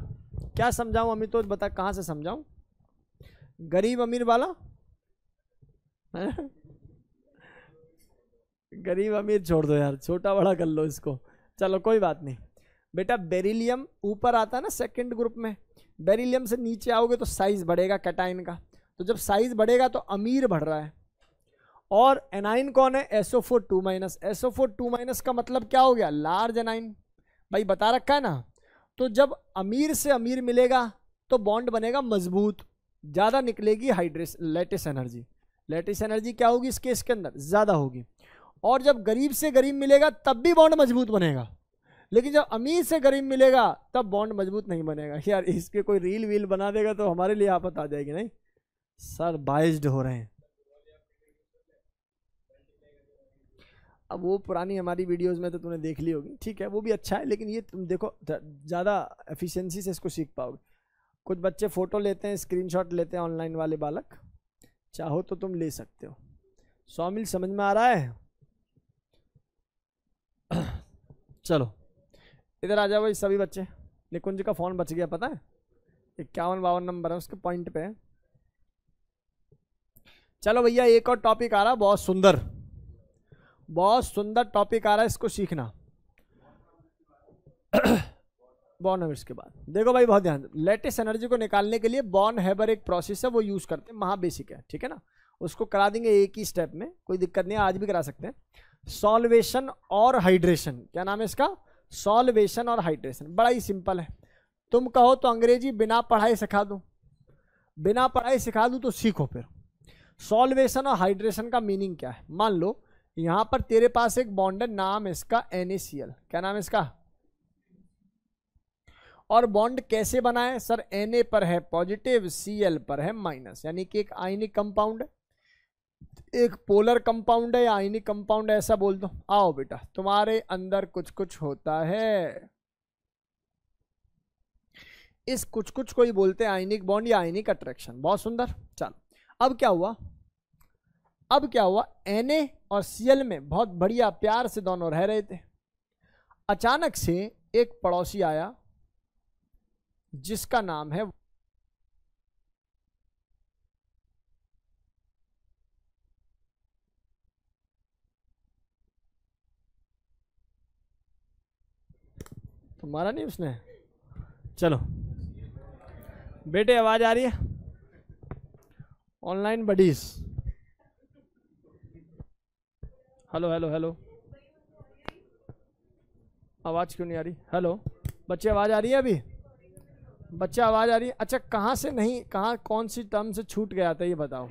क्या समझाऊं अमित तो बता कहां से समझाऊं गरीब अमीर वाला गरीब अमीर छोड़ दो यार छोटा बड़ा कर लो इसको चलो कोई बात नहीं बेटा बेरिलियम ऊपर आता है ना सेकंड ग्रुप में बेरिलियम से नीचे आओगे तो साइज बढ़ेगा कटाइन का तो जब साइज बढ़ेगा तो अमीर बढ़ रहा है और एनाइन कौन है SO four two minus SO four two minus का मतलब क्या हो गया लार्ज एनाइन भाई बता रखा है ना तो जब अमीर से अमीर मिलेगा तो बॉन्ड बनेगा मजबूत ज़्यादा निकलेगी hydrates lattice energy lattice energy क्या होगी इस केस के अंदर ज़्यादा होगी और जब गरीब से गरीब मिलेगा तब भी बॉन्ड मजबूत बनेगा लेकिन जब अमीर से गरीब मिलेगा तब बॉन्ड मजबूत नहीं बनेगा यार इसके कोई रील वील बना देगा तो हमारे लिए आपत आ जाएगी नहीं सर बाइज्ड हो रहे हैं अब वो पुरानी हमारी वीडियोस में तो तुमने देख ली होगी ठीक है वो भी अच्छा है लेकिन ये तुम देखो ज़्यादा एफिशिएंसी से इसको सीख पाओगे कुछ बच्चे फ़ोटो लेते हैं स्क्रीनशॉट लेते हैं ऑनलाइन वाले बालक चाहो तो तुम ले सकते हो सौमिल समझ में आ रहा है चलो इधर आ जाओ भाई सभी बच्चे निकुंज का फ़ोन बच गया पता है इक्यावन बावन नंबर है उसके पॉइंट पर चलो भैया एक और टॉपिक आ रहा बहुत सुंदर बहुत सुंदर टॉपिक आ रहा है इसको सीखना बॉर्न हेबर्स के बाद देखो भाई बहुत ध्यान लेटेस्ट एनर्जी को निकालने के लिए बॉर्न हैबर एक प्रोसेस है वो यूज़ करते हैं महाबेसिक है ठीक है ना उसको करा देंगे एक ही स्टेप में कोई दिक्कत नहीं आज भी करा सकते हैं सॉल्वेशन और हाइड्रेशन क्या नाम है इसका सॉल्वेशन और हाइड्रेशन बड़ा ही सिंपल है तुम कहो तो अंग्रेजी बिना पढ़ाई सिखा दूँ बिना पढ़ाई सिखा दूँ तो सीखो फिर सॉल्वेशन और हाइड्रेशन का मीनिंग क्या है मान लो यहां पर तेरे पास एक बॉन्ड है नाम इसका एन क्या नाम है इसका और बॉन्ड कैसे बनाए सर एन पर है पॉजिटिव सी पर है माइनस यानी कि एक आइनिक कंपाउंड एक पोलर कंपाउंड है या आइनिक कंपाउंड ऐसा बोल दो आओ बेटा तुम्हारे अंदर कुछ कुछ होता है इस कुछ कुछ को ही बोलते हैं आइनिक बॉन्ड या आइनिक अट्रैक्शन बहुत सुंदर चलो अब क्या हुआ अब क्या हुआ एन और सी में बहुत बढ़िया प्यार से दोनों रह रहे थे अचानक से एक पड़ोसी आया जिसका नाम है तो मारा नहीं उसने चलो बेटे आवाज़ आ रही है online buddies hello hello hello आवाज़ क्यों नहीं आ रही हेलो बच्चे आवाज़ आ रही है अभी बच्चे आवाज़ आ रही है अच्छा कहाँ से नहीं कहाँ कौन सी टर्म से छूट गया था ये बताओ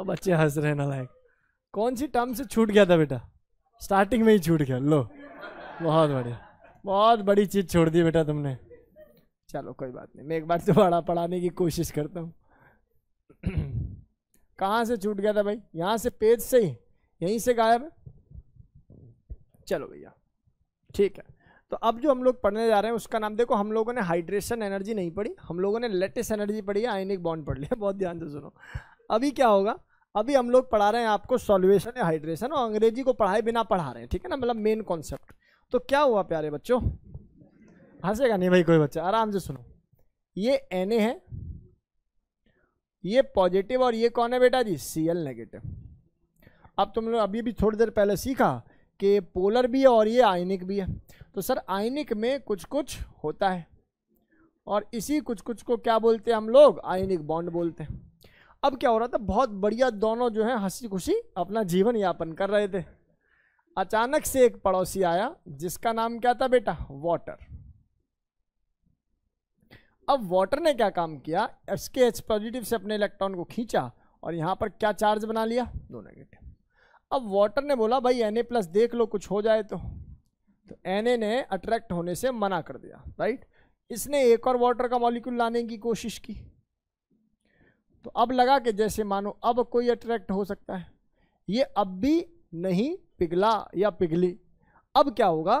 अब बच्चे हंस रहे ना लायक कौन सी टर्म से छूट गया था बेटा स्टार्टिंग में ही छूट गया लो बहुत बढ़िया बहुत बड़ी चीज़ छोड़ दी बेटा तुमने चलो कोई बात नहीं मैं एक बार दोबारा पढ़ाने की कोशिश करता हूँ कहाँ से छूट गया था भाई यहाँ से पेज से ही यहीं से गायब है चलो भैया ठीक है तो अब जो हम लोग पढ़ने जा रहे हैं उसका नाम देखो हम लोगों ने हाइड्रेशन एनर्जी नहीं पढ़ी हम लोगों ने लेटेस्ट एनर्जी पढ़ी है आइनिक बॉन्ड पढ़ लिया बहुत ध्यान से सुनो अभी क्या होगा अभी हम लोग पढ़ा रहे हैं आपको सॉल्वेशन या हाइड्रेशन और अंग्रेजी को पढ़ाए बिना पढ़ा रहे हैं ठीक है ना मतलब मेन कॉन्सेप्ट तो क्या हुआ प्यारे बच्चों हंसेगा नहीं भाई कोई बच्चा आराम से सुनो ये एन है ये पॉजिटिव और ये कौन है बेटा जी सी एल नेगेटिव अब तुम लोग अभी भी थोड़ी देर पहले सीखा कि पोलर भी है और ये आयनिक भी है तो सर आयनिक में कुछ कुछ होता है और इसी कुछ कुछ को क्या बोलते हैं हम लोग आयनिक बॉन्ड बोलते हैं अब क्या हो रहा था बहुत बढ़िया दोनों जो है हंसी खुशी अपना जीवन यापन कर रहे थे अचानक से एक पड़ोसी आया जिसका नाम क्या था बेटा वाटर अब वाटर ने क्या काम किया एस के एच पॉजिटिव से अपने इलेक्ट्रॉन को खींचा और यहाँ पर क्या चार्ज बना लिया दो नेगेटिव अब वाटर ने बोला भाई एन प्लस देख लो कुछ हो जाए तो तो एन ने अट्रैक्ट होने से मना कर दिया राइट इसने एक और वाटर का मॉलिक्यूल लाने की कोशिश की तो अब लगा कि जैसे मानो अब कोई अट्रैक्ट हो सकता है ये अब भी नहीं पिघला या पिघली अब क्या होगा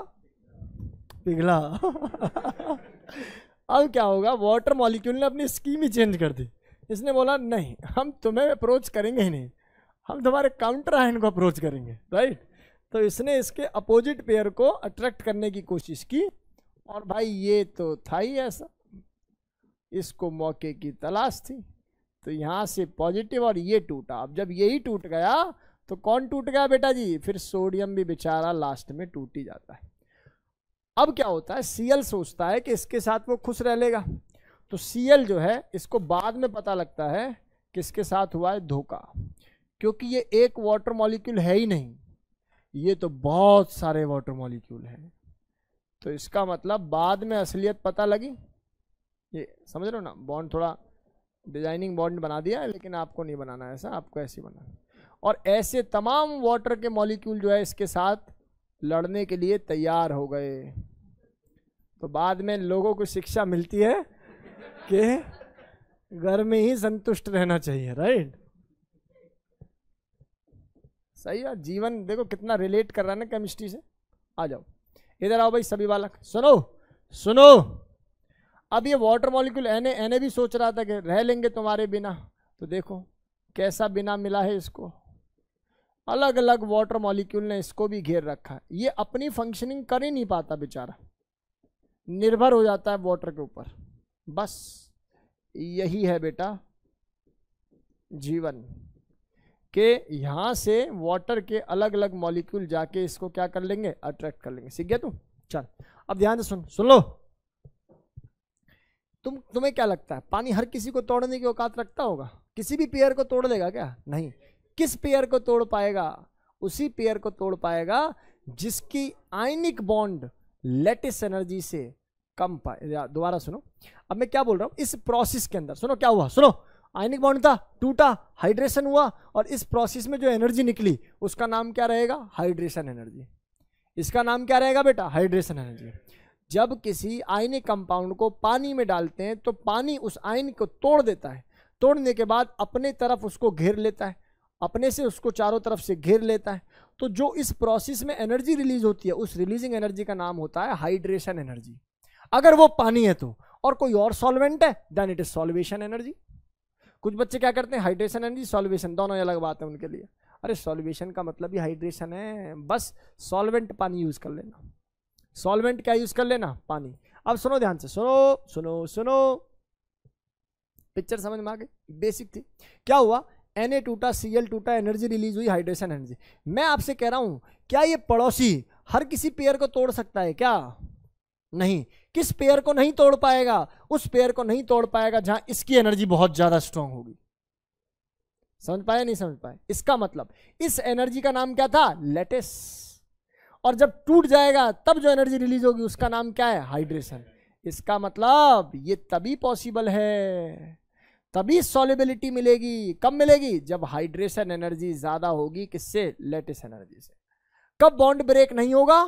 पिघला अब क्या होगा वाटर मॉलिक्यूल ने अपनी स्कीम ही चेंज कर दी इसने बोला नहीं हम तुम्हें अप्रोच करेंगे ही नहीं हम तुम्हारे काउंटर हैंड को अप्रोच करेंगे राइट तो इसने इसके अपोजिट पेयर को अट्रैक्ट करने की कोशिश की और भाई ये तो था ही ऐसा इसको मौके की तलाश थी तो यहाँ से पॉजिटिव और ये टूटा अब जब यही टूट गया तो कौन टूट गया बेटा जी फिर सोडियम भी बेचारा लास्ट में टूट ही जाता है अब क्या होता है सीएल सोचता है कि इसके साथ वो खुश रह लेगा तो सीएल जो है इसको बाद में पता लगता है किसके साथ हुआ है धोखा क्योंकि ये एक वाटर मॉलिक्यूल है ही नहीं ये तो बहुत सारे वाटर मॉलिक्यूल हैं तो इसका मतलब बाद में असलियत पता लगी ये समझ रहे हो ना बॉन्ड थोड़ा डिजाइनिंग बॉन्ड बना दिया लेकिन आपको नहीं बनाना ऐसा आपको ऐसे बनाना और ऐसे तमाम वाटर के मॉलिक्यूल जो है इसके साथ लड़ने के लिए तैयार हो गए तो बाद में लोगों को शिक्षा मिलती है कि घर में ही संतुष्ट रहना चाहिए राइट सही है जीवन देखो कितना रिलेट कर रहा है ना केमिस्ट्री से आ जाओ इधर आओ भाई सभी बालक सुनो सुनो अब ये वाटर मॉलिक्यूल एने एने भी सोच रहा था कि रह लेंगे तुम्हारे बिना तो देखो कैसा बिना मिला है इसको अलग अलग वाटर मॉलिक्यूल ने इसको भी घेर रखा है ये अपनी फंक्शनिंग कर ही नहीं पाता बेचारा निर्भर हो जाता है वाटर के ऊपर बस यही है बेटा जीवन के यहाँ से वाटर के अलग अलग मॉलिक्यूल जाके इसको क्या कर लेंगे अट्रैक्ट कर लेंगे सीख गया तू चल अब ध्यान से सुन सुन लो तुम तुम्हें क्या लगता है पानी हर किसी को तोड़ने की औकात रखता होगा किसी भी पेयर को तोड़ देगा क्या नहीं किस पेयर को तोड़ पाएगा उसी पेयर को तोड़ पाएगा जिसकी आयनिक बॉन्ड लेटेस्ट एनर्जी से कम पाए दोबारा सुनो अब मैं क्या बोल रहा हूँ इस प्रोसेस के अंदर सुनो क्या हुआ सुनो आयनिक बॉन्ड था टूटा हाइड्रेशन हुआ और इस प्रोसेस में जो एनर्जी निकली उसका नाम क्या रहेगा हाइड्रेशन एनर्जी इसका नाम क्या रहेगा बेटा हाइड्रेशन एनर्जी जब किसी आयनिक कंपाउंड को पानी में डालते हैं तो पानी उस आयन को तोड़ देता है तोड़ने के बाद अपने तरफ उसको घेर लेता है अपने से उसको चारों तरफ से घेर लेता है तो जो इस प्रोसेस में एनर्जी रिलीज होती है उस रिलीजिंग एनर्जी का नाम होता है हाइड्रेशन एनर्जी अगर वो पानी है तो और कोई और सॉल्वेंट है then it is solvation energy कुछ बच्चे क्या करते हैं हाइड्रेशन एनर्जी सॉल्वेशन दोनों अलग बात है उनके लिए अरे सॉल्वेशन का मतलब ही हाइड्रेशन है बस सॉल्वेंट पानी यूज़ कर लेना सॉल्वेंट क्या यूज़ कर लेना पानी अब सुनो ध्यान से सुनो सुनो सुनो पिक्चर समझ में आ गई बेसिक थी क्या हुआ एन ए टूटा सी एल टूटा एनर्जी रिलीज हुई हाइड्रेशन एनर्जी मैं आपसे कह रहा हूँ क्या ये पड़ोसी हर किसी पेयर को तोड़ सकता है क्या नहीं किस पेयर को नहीं तोड़ पाएगा उस पेयर को नहीं तोड़ पाएगा जहां इसकी एनर्जी बहुत ज़्यादा स्ट्रांग होगी समझ पाए नहीं समझ पाए इसका मतलब इस एनर्जी का नाम क्या था लेटेस और जब टूट जाएगा तब जो एनर्जी रिलीज होगी उसका नाम क्या है हाइड्रेशन इसका मतलब ये तभी पॉसिबल है तभी सॉलिबिलिटी मिलेगी कब मिलेगी जब हाइड्रेशन एनर्जी ज्यादा होगी किससे लेटेस्ट एनर्जी से कब बॉन्ड ब्रेक नहीं होगा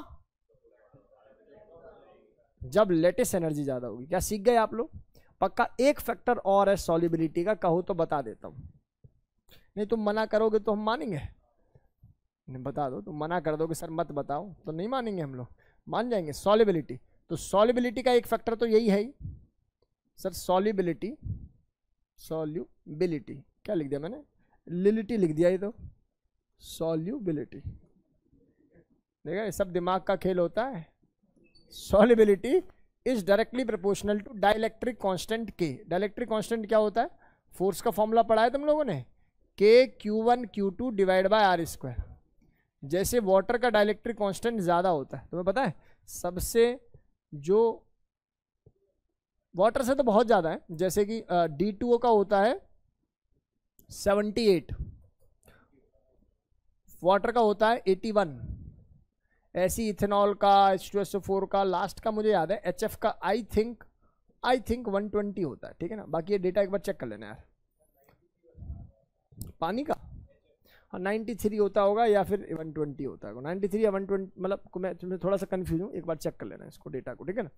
जब लेटेस्ट एनर्जी ज्यादा होगी क्या सीख गए आप लोग पक्का एक फैक्टर और है सॉलिबिलिटी का कहो तो बता देता हूं नहीं तुम मना करोगे तो हम मानेंगे नहीं बता दो तुम मना कर दोगे सर मत बताओ तो नहीं मानेंगे हम लोग मान जाएंगे सॉलिबिलिटी तो सॉलिबिलिटी का एक फैक्टर तो यही है ही सर सॉलिबिलिटी सॉल्यूबिलिटी क्या लिख दिया मैंने लिलिटी लिख दिया ये तो सॉल्यूबिलिटी देखा सब दिमाग का खेल होता है solubility is directly proportional to dielectric constant के डायलैक्ट्रिक कॉन्स्टेंट क्या होता है फोर्स का फॉर्मूला पढ़ा है तुम लोगों ने K Q one Q two divide by R square जैसे वाटर का डायलैक्ट्रिक कॉन्स्टेंट ज़्यादा होता है तुम्हें पता है सबसे जो वाटर से तो बहुत ज़्यादा है जैसे कि डी टू ओ का होता है सेवेंटी एट वाटर का होता है एटी वन ऐसी इथेनॉल का एच टू एस फोर का लास्ट का मुझे याद है एच एफ का I think I think one twenty होता है ठीक है ना बाकी ये डेटा एक बार चेक कर लेना यार पानी का और 93 होता होगा या फिर 120 होता होगा 93 या ट्वेंटी मतलब को मैं थोड़ा सा कन्फ्यूज हूँ एक बार चेक कर लेना इसको डेटा को ठीक है ना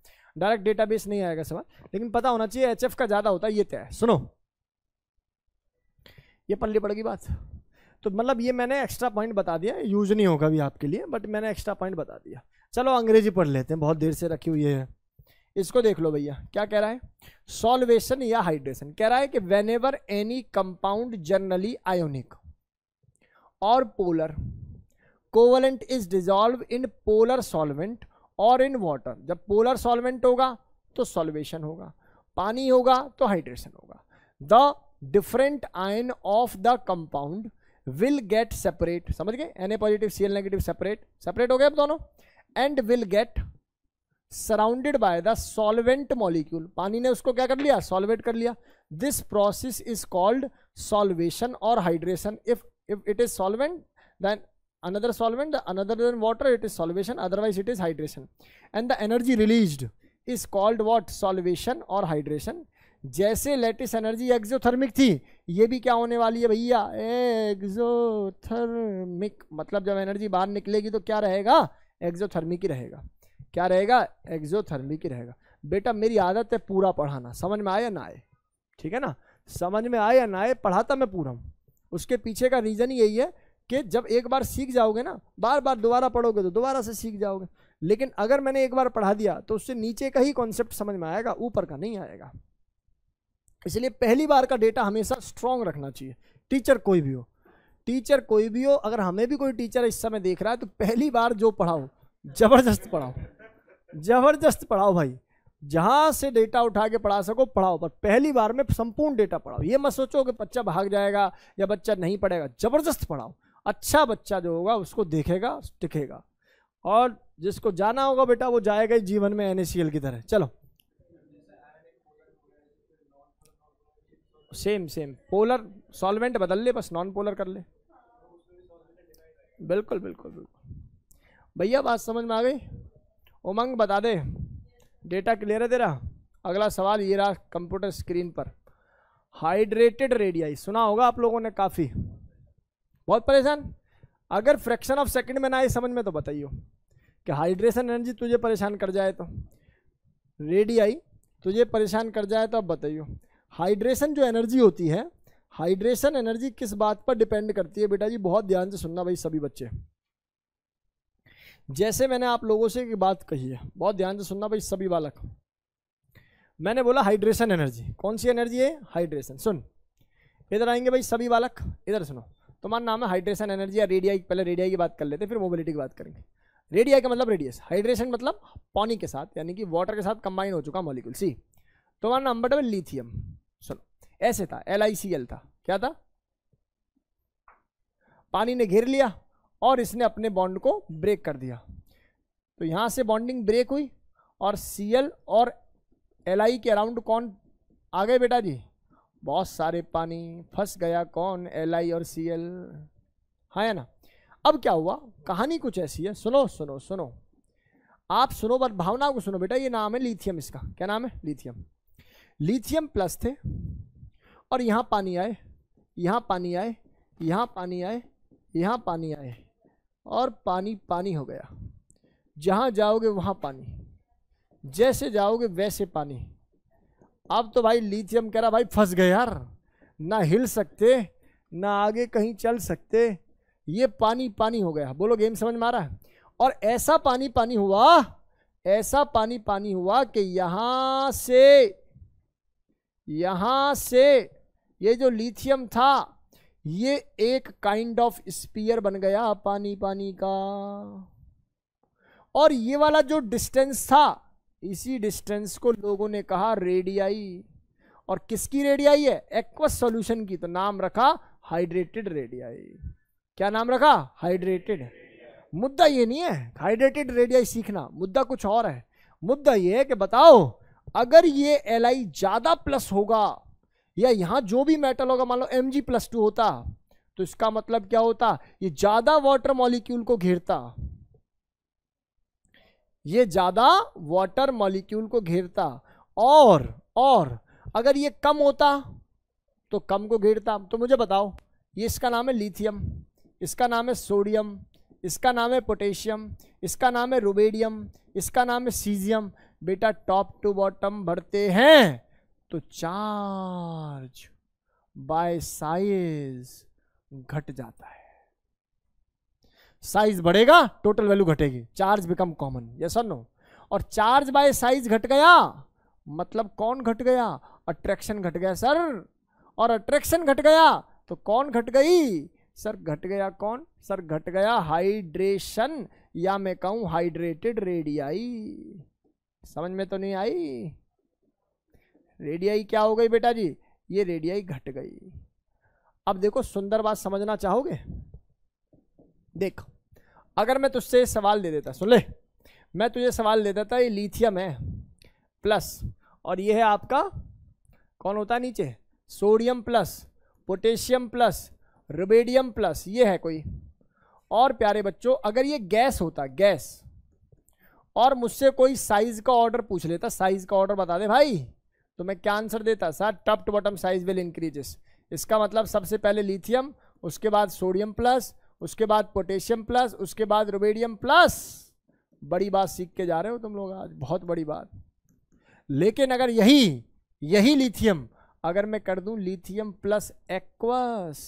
डायरेक्ट बेस नहीं आएगा सवाल लेकिन पता होना चाहिए एच का ज़्यादा होता है ये तय तो है सुनो ये पल्ले पड़ गई बात तो मतलब ये मैंने एक्स्ट्रा पॉइंट बता दिया यूज नहीं होगा भी आपके लिए बट मैंने एक्स्ट्रा पॉइंट बता दिया चलो अंग्रेजी पढ़ लेते हैं बहुत देर से रखी हुई है इसको देख लो भैया क्या कह रहा है सॉल्वेशन या हाइड्रेशन कह रहा है कि whenever any compound generally ionic और polar covalent is dissolve in polar solvent और इन वाटर जब पोलर सॉल्वेंट होगा तो सॉल्वेशन होगा पानी होगा तो हाइड्रेशन होगा the different ion of the compound will get separate समझ गए N A positive C L negative separate separate हो गए अब दोनों end will get surrounded by the solvent molecule पानी ने उसको क्या कर लिया सॉल्वेट कर लिया this process is called solvation और hydration if if it is solvent then another solvent the another than water it is solvation otherwise it is hydration and the energy released is called what solvation or hydration जैसे lattice energy exothermic थी ये भी क्या होने वाली है भैया exothermic मतलब जब एनर्जी बाहर निकलेगी तो क्या रहेगा एक्सोथर्मिक ही रहेगा क्या रहेगा एक्सोथर्मिक ही रहेगा बेटा मेरी आदत है पूरा पढ़ाना समझ में आया ना आए ठीक है ना समझ में आया ना आए पढ़ाता मैं पूरा हूँ उसके पीछे का रीज़न यही है कि जब एक बार सीख जाओगे ना बार बार दोबारा पढ़ोगे तो दोबारा से सीख जाओगे लेकिन अगर मैंने एक बार पढ़ा दिया तो उससे नीचे का ही कॉन्सेप्ट समझ में आएगा ऊपर का नहीं आएगा इसलिए पहली बार का डेटा हमेशा स्ट्रांग रखना चाहिए टीचर कोई भी हो टीचर कोई भी हो अगर हमें भी कोई टीचर इस समय देख रहा है तो पहली बार जो पढ़ाओ जबरदस्त पढ़ाओ जबरदस्त पढ़ाओ भाई जहां से डेटा उठा के पढ़ा सको पढ़ाओ पर पहली बार में संपूर्ण डेटा पढ़ाओ ये मत सोचो कि बच्चा भाग जाएगा या बच्चा नहीं पढ़ेगा जबरदस्त पढ़ाओ अच्छा बच्चा जो होगा उसको देखेगा टिकेगा और जिसको जाना होगा बेटा वो जाएगा ही जीवन में एन की तरह चलो सेम सेम पोलर सॉल्वेंट बदल ले बस नॉन पोलर कर ले बिल्कुल बिल्कुल बिल्कुल भैया बात समझ में आ गई उमंग बता दे डेटा क्लियर है तेरा अगला सवाल ये रहा कंप्यूटर स्क्रीन पर हाइड्रेटेड रेडियाई सुना होगा आप लोगों ने काफ़ी बहुत परेशान अगर फ्रैक्शन ऑफ सेकंड में ना आए समझ में तो बताइयो कि हाइड्रेशन एनर्जी तुझे परेशान कर जाए तो रेडियाई तुझे परेशान कर जाए तो आप बताइयो हाइड्रेशन जो एनर्जी होती है हाइड्रेशन एनर्जी किस बात पर डिपेंड करती है बेटा जी बहुत ध्यान से सुनना भाई सभी बच्चे जैसे मैंने आप लोगों से एक बात कही है बहुत ध्यान से सुनना भाई सभी बालक मैंने बोला हाइड्रेशन एनर्जी कौन सी एनर्जी है हाइड्रेशन सुन इधर आएंगे भाई सभी बालक इधर सुनो तुम्हारा नाम है हाइड्रेशन एनर्जी या रेडिया पहले रेडियाई की बात कर लेते फिर मोबिलिटी की बात करेंगे रेडिया का मतलब रेडियस हाइड्रेशन मतलब पानी के साथ यानी कि वाटर के साथ कंबाइन हो चुका मॉलिक्यूल सी तुम्हारा नाम बटे लिथियम सुनो ऐसे था एल था क्या था पानी ने घेर लिया और इसने अपने बॉन्ड को ब्रेक कर दिया तो यहाँ से बॉन्डिंग ब्रेक हुई और सी और एल के अराउंड कौन आ गए बेटा जी बहुत सारे पानी फंस गया कौन एल और सी एल हाँ है ना अब क्या हुआ कहानी कुछ ऐसी है सुनो सुनो सुनो आप सुनो बस भावना को सुनो बेटा ये नाम है लिथियम इसका क्या नाम है लिथियम लिथियम प्लस थे और यहाँ पानी आए यहाँ पानी आए यहाँ पानी आए यहाँ पानी आए और पानी पानी हो गया जहाँ जाओगे वहाँ पानी जैसे जाओगे वैसे पानी अब तो भाई लिथियम कह रहा भाई फंस गए यार ना हिल सकते ना आगे कहीं चल सकते ये पानी पानी हो गया बोलो गेम समझ में आ रहा है और ऐसा पानी पानी हुआ ऐसा पानी पानी हुआ कि यहाँ से यहाँ से ये जो लिथियम था ये एक काइंड ऑफ स्पीयर बन गया पानी पानी का और ये वाला जो डिस्टेंस था इसी डिस्टेंस को लोगों ने कहा रेडियाई और किसकी रेडियाई है एक्वस सॉल्यूशन की तो नाम रखा हाइड्रेटेड रेडियाई क्या नाम रखा हाइड्रेटेड मुद्दा ये नहीं है हाइड्रेटेड रेडियाई सीखना मुद्दा कुछ और है मुद्दा ये है कि बताओ अगर ये एल ज़्यादा प्लस होगा या यहाँ जो भी मेटल होगा मान लो एम जी प्लस टू होता तो इसका मतलब क्या होता ये ज़्यादा वाटर मॉलिक्यूल को घेरता ये ज़्यादा वाटर मॉलिक्यूल को घेरता और और अगर ये कम होता तो कम को घेरता तो मुझे बताओ ये इसका नाम है लिथियम इसका नाम है सोडियम इसका नाम है पोटेशियम इसका नाम है रुबेडियम इसका नाम है सीजियम बेटा टॉप टू बॉटम भरते हैं तो चार्ज बाय साइज घट जाता है साइज बढ़ेगा टोटल वैल्यू घटेगी चार्ज बिकम कॉमन यस और नो और चार्ज बाय साइज घट गया मतलब कौन घट गया अट्रैक्शन घट गया सर और अट्रैक्शन घट गया तो कौन घट गई सर घट गया कौन सर घट गया हाइड्रेशन या मैं कहूं हाइड्रेटेड रेडियाई समझ में तो नहीं आई रेडियाई क्या हो गई बेटा जी ये रेडियाई घट गई अब देखो सुंदर बात समझना चाहोगे देख अगर मैं तुझसे सवाल दे देता सुन ले मैं तुझे सवाल दे देता ये लिथियम है प्लस और ये है आपका कौन होता नीचे sodium plus potassium plus rubidium plus ये है कोई और प्यारे बच्चों अगर ये गैस होता गैस और मुझसे कोई साइज का ऑर्डर पूछ लेता साइज का ऑर्डर बता दे भाई तो मैं क्या आंसर देता sir to bottom size will increases इसका मतलब सबसे पहले लिथियम उसके बाद सोडियम प्लस उसके बाद पोटेशियम प्लस उसके बाद रोबेडियम प्लस बड़ी बात सीख के जा रहे हो तुम लोग आज बहुत बड़ी बात लेकिन अगर यही यही लिथियम अगर मैं कर दूं lithium plus aqueous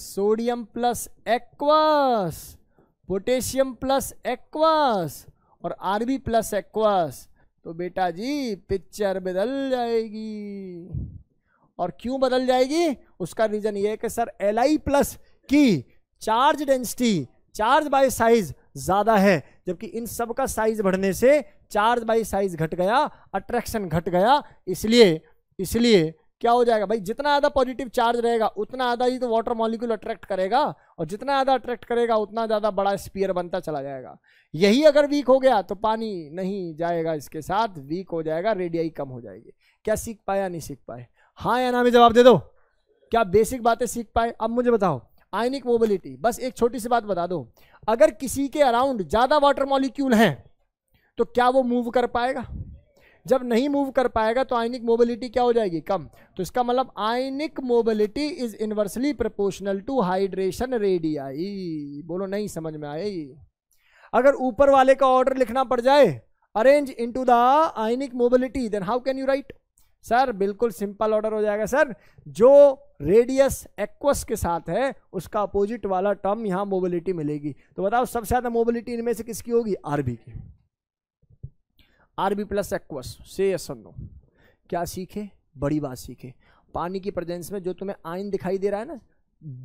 sodium plus aqueous potassium plus aqueous और आरबी प्लस एक्वस तो बेटा जी पिक्चर बदल जाएगी और क्यों बदल जाएगी उसका रीज़न ये है कि सर एल आई प्लस की charge density charge by size ज़्यादा है जबकि इन सब का साइज बढ़ने से चार्ज बाई साइज घट गया अट्रैक्शन घट गया इसलिए इसलिए क्या हो जाएगा भाई जितना ज़्यादा पॉजिटिव चार्ज रहेगा उतना ज़्यादा ही तो वाटर मॉलिक्यूल अट्रैक्ट करेगा और जितना ज़्यादा अट्रैक्ट करेगा उतना ज़्यादा बड़ा स्पीयर बनता चला जाएगा यही अगर वीक हो गया तो पानी नहीं जाएगा इसके साथ वीक हो जाएगा रेडियाई कम हो जाएगी क्या सीख पाया नहीं सीख पाए हाँ या ना जवाब दे दो क्या बेसिक बातें सीख पाए अब मुझे बताओ आयनिक मोबिलिटी बस एक छोटी सी बात बता दो अगर किसी के अराउंड ज़्यादा वाटर मॉलिक्यूल हैं तो क्या वो मूव कर पाएगा जब नहीं मूव कर पाएगा तो आयनिक मोबिलिटी क्या हो जाएगी कम तो इसका मतलब ionic mobility is inversely proportional to hydration radii बोलो नहीं समझ में आए अगर ऊपर वाले का ऑर्डर लिखना पड़ जाए arrange into the ionic mobility then how can you write sir बिल्कुल सिंपल ऑर्डर हो जाएगा सर जो रेडियस एक्वस के साथ है उसका अपोजिट वाला टर्म यहाँ मोबिलिटी मिलेगी तो बताओ सबसे ज़्यादा मोबिलिटी इनमें से किसकी होगी आरबी की आर बी प्लस एक्वस से यस नो क्या सीखे बड़ी बात सीखे पानी की प्रेजेंस में जो तुम्हें आयन दिखाई दे रहा है ना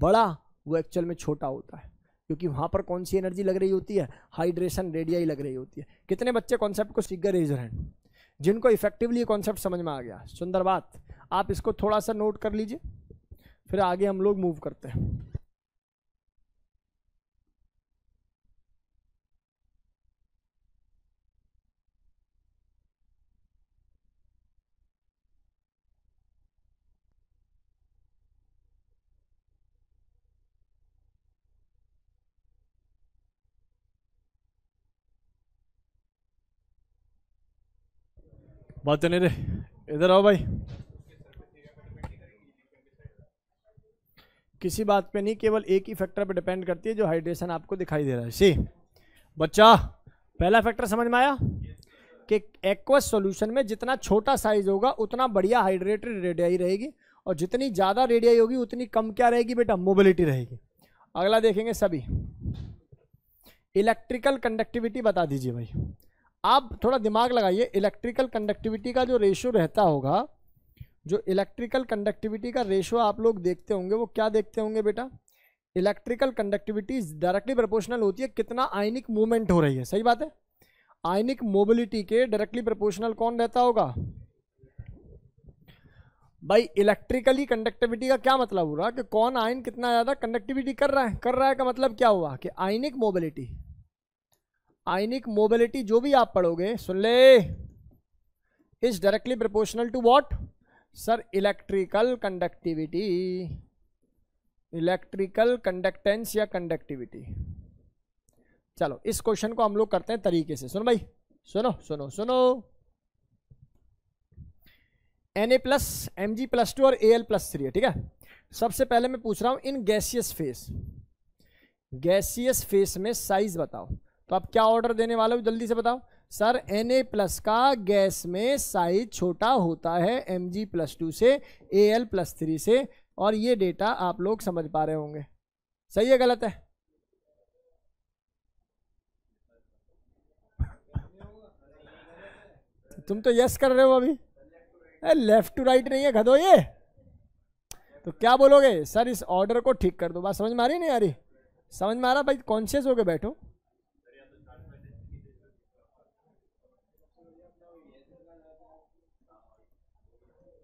बड़ा वो एक्चुअल में छोटा होता है क्योंकि वहाँ पर कौन सी एनर्जी लग रही होती है हाइड्रेशन रेडियाई लग रही होती है कितने बच्चे कॉन्सेप्ट को सीख गए रेजर हैं जिनको इफेक्टिवली ये कॉन्सेप्ट समझ में आ गया सुंदर बात आप इसको थोड़ा सा नोट कर लीजिए फिर आगे हम लोग मूव करते हैं बात नहीं रे इधर आओ भाई किसी बात पे नहीं केवल एक ही फैक्टर पे डिपेंड करती है जो हाइड्रेशन आपको दिखाई दे रहा है सी बच्चा पहला फैक्टर समझ में आया कि एक्वस सॉल्यूशन में जितना छोटा साइज होगा उतना बढ़िया हाइड्रेटेड रेडियाई रहेगी और जितनी ज़्यादा रेडियाई होगी उतनी कम क्या रहेगी बेटा मोबिलिटी रहेगी अगला देखेंगे सभी इलेक्ट्रिकल कंडक्टिविटी बता दीजिए भाई आप थोड़ा दिमाग लगाइए इलेक्ट्रिकल कंडक्टिविटी का जो रेशो रहता होगा जो इलेक्ट्रिकल कंडक्टिविटी का रेशो आप लोग देखते होंगे वो क्या देखते होंगे बेटा इलेक्ट्रिकल कंडक्टिविटी डायरेक्टली प्रपोर्शनल होती है कितना आयनिक मूवमेंट हो रही है सही बात है आयनिक मोबिलिटी के डायरेक्टली प्रपोर्शनल कौन रहता होगा भाई इलेक्ट्रिकली कंडक्टिविटी का क्या मतलब हो रहा कि कौन आयन कितना ज़्यादा कंडक्टिविटी कर रहा है कर रहा है का मतलब क्या हुआ कि आयनिक मोबिलिटी आइनिक मोबिलिटी जो भी आप पढ़ोगे सुन ले is directly proportional to what sir electrical conductivity electrical conductance या कंडक्टिविटी चलो इस क्वेश्चन को हम लोग करते हैं तरीके से सुनो भाई सुनो सुनो सुनो N A plus M G plus two और ए एल प्लस थ्री है ठीक है सबसे पहले मैं पूछ रहा हूं in gaseous phase gaseous phase में साइज बताओ तो आप क्या ऑर्डर देने वाले हो जल्दी से बताओ सर एन ए प्लस का गैस में साइज छोटा होता है एम जी प्लस टू से ए एल प्लस थ्री से और ये डेटा आप लोग समझ पा रहे होंगे सही है गलत है तुम तो यस कर रहे हो अभी लेफ्ट टू राइट नहीं है खदो ये तो क्या बोलोगे सर इस ऑर्डर को ठीक कर दो बात समझ में आ रही नहीं आ रही समझ में आ रहा भाई कॉन्शियस होकर बैठो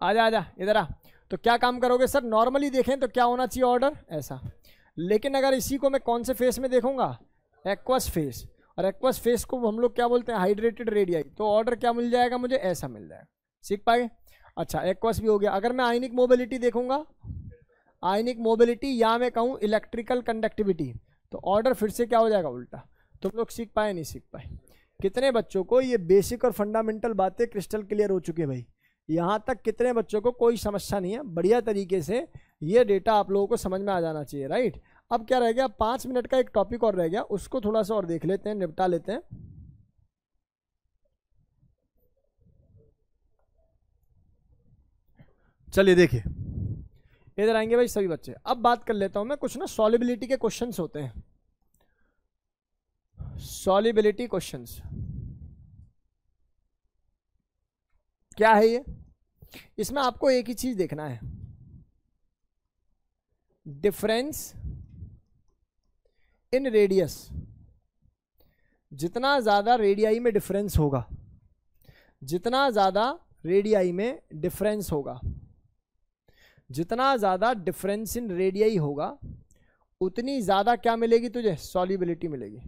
आ जा आ जा इधर आ तो क्या काम करोगे सर नॉर्मली देखें तो क्या होना चाहिए ऑर्डर ऐसा लेकिन अगर इसी को मैं कौन से फेस में देखूंगा एक्वस फेस और एक्वस फेस को हम लोग क्या बोलते हैं हाइड्रेटेड रेडियाई तो ऑर्डर क्या मिल जाएगा मुझे ऐसा मिल जाएगा सीख पाए अच्छा एक्वस भी हो गया अगर मैं आइनिक मोबिलिटी देखूंगा आइनिक मोबिलिटी या मैं कहूँ इलेक्ट्रिकल कंडक्टिविटी तो ऑर्डर फिर से क्या हो जाएगा उल्टा तुम लोग सीख पाए नहीं सीख पाए कितने बच्चों को ये बेसिक और फंडामेंटल बातें क्रिस्टल क्लियर हो चुकी है भाई यहाँ तक कितने बच्चों को कोई समस्या नहीं है बढ़िया तरीके से ये डेटा आप लोगों को समझ में आ जाना चाहिए राइट अब क्या रह गया पाँच मिनट का एक टॉपिक और रह गया उसको थोड़ा सा और देख लेते हैं निपटा लेते हैं चलिए देखिए इधर आएंगे भाई सभी बच्चे अब बात कर लेता हूं मैं कुछ ना सॉलिबिलिटी के क्वेश्चंस होते हैं सॉलिबिलिटी क्वेश्चंस क्या है ये इसमें आपको एक ही चीज देखना है डिफरेंस इन रेडियस जितना ज़्यादा रेडियाई में डिफरेंस होगा जितना ज़्यादा रेडियाई में डिफरेंस होगा जितना ज़्यादा डिफरेंस इन रेडियाई होगा उतनी ज़्यादा क्या मिलेगी तुझे सॉल्युबिलिटी मिलेगी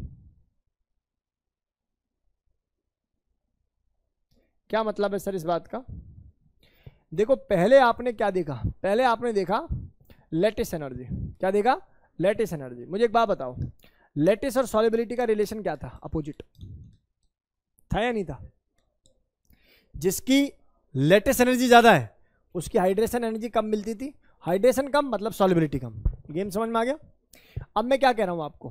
क्या मतलब है सर इस बात का देखो पहले आपने क्या देखा पहले आपने देखा लेटेस्ट एनर्जी क्या देखा लेटेस्ट एनर्जी मुझे एक बात बताओ लेटेस्ट और सॉलिबिलिटी का रिलेशन क्या था अपोजिट था या नहीं था जिसकी लेटेस्ट एनर्जी ज़्यादा है उसकी हाइड्रेशन एनर्जी कम मिलती थी हाइड्रेशन कम मतलब सॉलिबिलिटी कम गेम समझ में आ गया अब मैं क्या कह रहा हूं आपको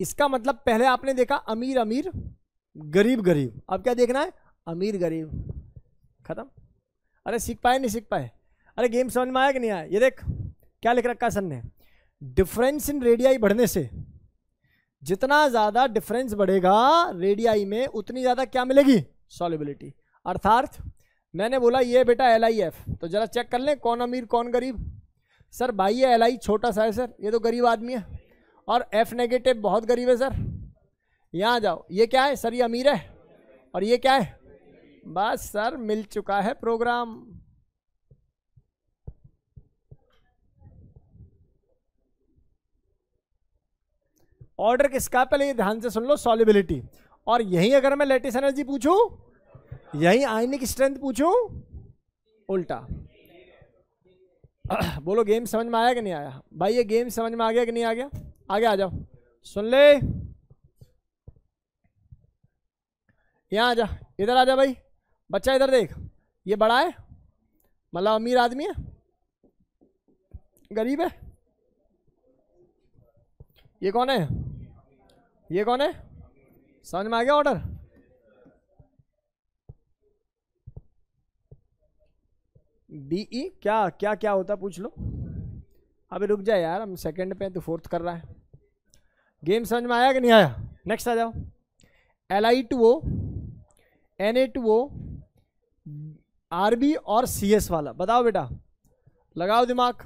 इसका मतलब पहले आपने देखा अमीर अमीर गरीब गरीब अब क्या देखना है अमीर गरीब खत्म अरे सीख पाए नहीं सीख पाए अरे गेम समझ में आया कि नहीं आया ये देख क्या लिख रखा सर ने डिफरेंस इन रेडियाई बढ़ने से जितना ज़्यादा डिफरेंस बढ़ेगा रेडियाई में उतनी ज़्यादा क्या मिलेगी सॉलिबिलिटी अर्थार्थ मैंने बोला ये बेटा एल आई एफ तो ज़रा चेक कर लें कौन अमीर कौन गरीब सर भाई ये एल आई छोटा सा है सर ये तो गरीब आदमी है और एफ नेगेटिव बहुत गरीब है सर यहाँ जाओ ये क्या है सर ये अमीर है और ये क्या है बस सर मिल चुका है प्रोग्राम ऑर्डर किसका पहले ध्यान से सुन लो सॉलिबिलिटी और यही अगर मैं लेटेस्ट एनर्जी पूछूं यही आइनिक स्ट्रेंथ पूछूं उल्टा बोलो गेम समझ में आया कि नहीं आया भाई ये गेम समझ में आ गया कि नहीं आ गया आगे आ जाओ सुन ले यहां आ जा इधर आ जा भाई बच्चा इधर देख ये बड़ा है मतलब अमीर आदमी है गरीब है ये कौन है ये कौन है समझ में आ गया ऑर्डर ई e, क्या क्या क्या होता पूछ लो अभी रुक जाए यार हम सेकंड पे तो फोर्थ कर रहा है गेम समझ में आया कि नहीं आया नेक्स्ट आ जाओ L I two O N A two O RB और सीएस वाला बताओ बेटा लगाओ दिमाग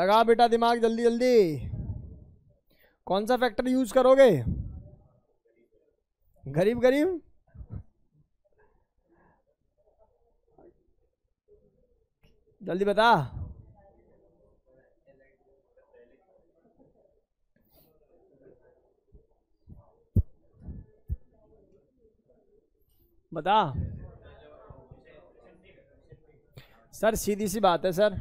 लगाओ बेटा दिमाग जल्दी जल्दी कौन सा फैक्टर यूज करोगे गरीब गरीब जल्दी बता बता सर सीधी सी बात है सर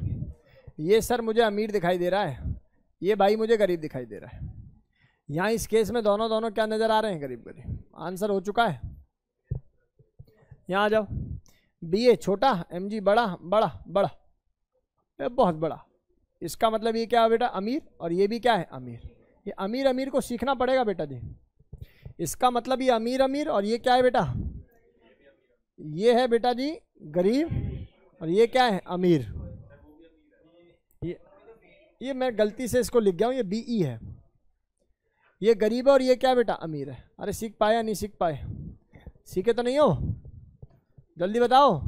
ये सर मुझे अमीर दिखाई दे रहा है ये भाई मुझे गरीब दिखाई दे रहा है यहाँ इस केस में दोनों दोनों क्या नज़र आ रहे हैं गरीब गरीब आंसर हो चुका है यहाँ आ जाओ बी ए छोटा एम जी बड़ा बड़ा बड़ा ए बहुत बड़ा इसका मतलब ये क्या है बेटा अमीर और ये भी क्या है अमीर ये अमीर अमीर को सीखना पड़ेगा बेटा जी इसका मतलब ये अमीर अमीर और ये क्या है बेटा ये है बेटा जी गरीब और ये क्या है अमीर ये ये मैं गलती से इसको लिख गया हूँ ये बी ई है ये गरीब है और ये क्या बेटा अमीर है अरे सीख पाया नहीं सीख पाए सीखे तो नहीं हो जल्दी बताओ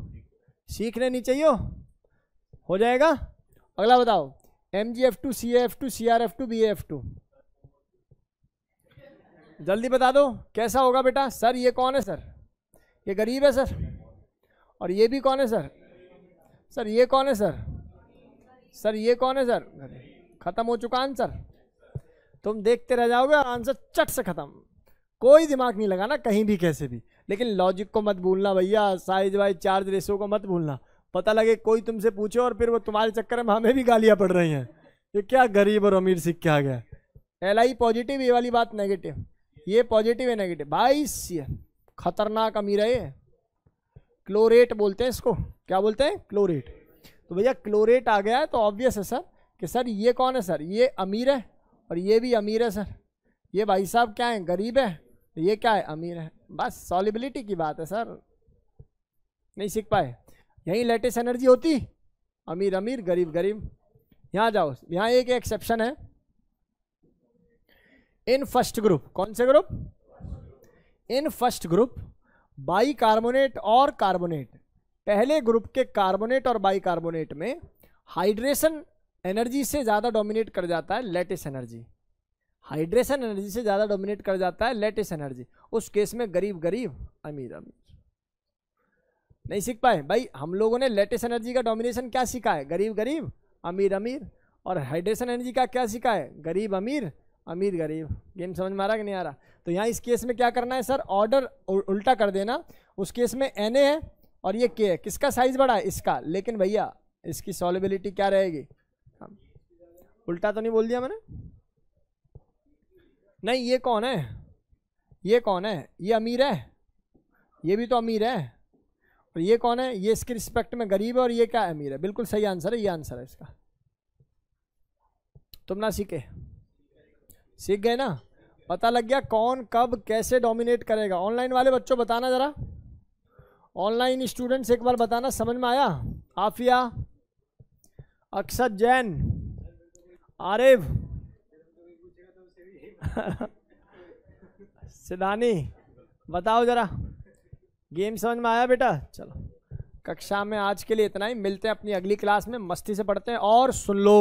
सीखने नहीं चाहिए हो, हो जाएगा अगला बताओ M G F two C F two C R F two B F two जल्दी बता दो कैसा होगा बेटा सर ये कौन है सर ये गरीब है सर और ये भी कौन है सर सर ये कौन है सर सर ये कौन है सर ख़त्म हो चुका आंसर तुम देखते रह जाओगे आंसर चट से ख़त्म कोई दिमाग नहीं लगाना कहीं भी कैसे भी लेकिन लॉजिक को मत भूलना भैया साइज वाइज चार्ज रेशो को मत भूलना पता लगे कोई तुमसे पूछे और फिर वो तुम्हारे चक्कर में हमें भी गालियाँ पड़ रही हैं ये क्या गरीब और अमीर सीख के आ गया एल आई पॉजिटिव ये वाली बात नेगेटिव ये पॉजिटिव है नेगेटिव बाईस खतरनाक है ये क्लोरेट बोलते हैं इसको क्या बोलते हैं क्लोरेट तो भैया क्लोरेट आ गया है तो ऑब्वियस है सर कि सर ये कौन है सर ये अमीर है और ये भी अमीर है सर ये भाई साहब क्या है गरीब है ये क्या है अमीर है बस सॉलिबिलिटी की बात है सर नहीं सीख पाए यहीं लेटेस्ट एनर्जी होती अमीर अमीर गरीब गरीब यहाँ जाओ यहाँ एक एक्सेप्शन है इन फर्स्ट ग्रुप कौन से group in first group bicarbonate और कार्बोनेट पहले ग्रुप के कार्बोनेट और बाई कार्बोनेट में हाइड्रेशन एनर्जी से ज़्यादा डोमिनेट कर जाता है लेटेस्ट एनर्जी हाइड्रेशन एनर्जी से ज़्यादा डोमिनेट कर जाता है लेटेस्ट एनर्जी उस केस में गरीब गरीब अमीर अमीर नहीं सीख पाए भाई हम लोगों ने लेटेस्ट एनर्जी का डोमिनेशन क्या सीखा है गरीब गरीब अमीर अमीर और हाइड्रेशन एनर्जी का क्या सीखा है गरीब अमीर अमीर गरीब गेम समझ में आ रहा कि नहीं आ रहा तो यहाँ इस केस में क्या करना है सर ऑर्डर उल्टा कर देना उस केस में एन ए है और ये के है किसका साइज़ बड़ा है इसका लेकिन भैया इसकी सॉलेबिलिटी क्या रहेगी उल्टा तो नहीं बोल दिया मैंने नहीं ये कौन है ये कौन है ये अमीर है ये भी तो अमीर है और ये कौन है ये इसके रिस्पेक्ट में गरीब है और ये क्या अमीर है बिल्कुल सही आंसर है ये आंसर है इसका तुम ना सीखे सीख गए ना पता लग गया कौन कब कैसे डोमिनेट करेगा ऑनलाइन वाले बच्चों बताना ज़रा ऑनलाइन स्टूडेंट्स एक बार बताना समझ में आया आफिया अक्षत जैन आरिफ सिदानी बताओ ज़रा गेम समझ में आया बेटा चलो कक्षा में आज के लिए इतना ही मिलते हैं अपनी अगली क्लास में मस्ती से पढ़ते हैं और सुन लो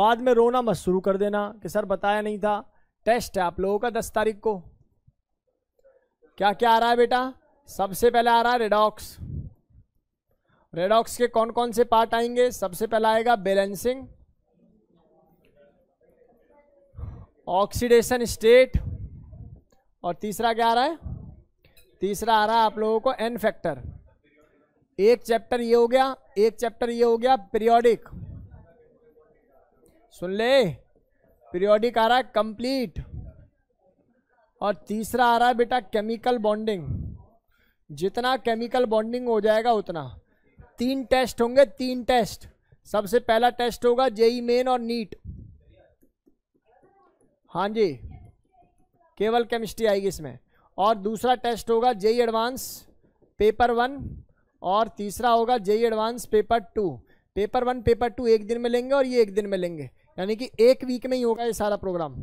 बाद में रोना मत शुरू कर देना कि सर बताया नहीं था टेस्ट है आप लोगों का दस तारीख को क्या क्या आ रहा है बेटा सबसे पहले आ रहा है रेडॉक्स रेडॉक्स के कौन कौन से पार्ट आएंगे सबसे पहला आएगा बैलेंसिंग ऑक्सीडेशन स्टेट और तीसरा क्या आ रहा है तीसरा आ रहा है आप लोगों को एन फैक्टर एक चैप्टर ये हो गया एक चैप्टर ये हो गया पीरियोडिक सुन ले पीरियोडिक आ रहा है कंप्लीट और तीसरा आ रहा है बेटा केमिकल बॉन्डिंग जितना केमिकल बॉन्डिंग हो जाएगा उतना तीन टेस्ट होंगे तीन टेस्ट सबसे पहला टेस्ट होगा जेई मेन और नीट हाँ जी केवल केमिस्ट्री आएगी इसमें और दूसरा टेस्ट होगा जेई एडवांस पेपर वन और तीसरा होगा JEE advance paper two paper one paper two एक दिन में लेंगे और ये एक दिन में लेंगे यानी कि एक वीक में ही होगा ये सारा प्रोग्राम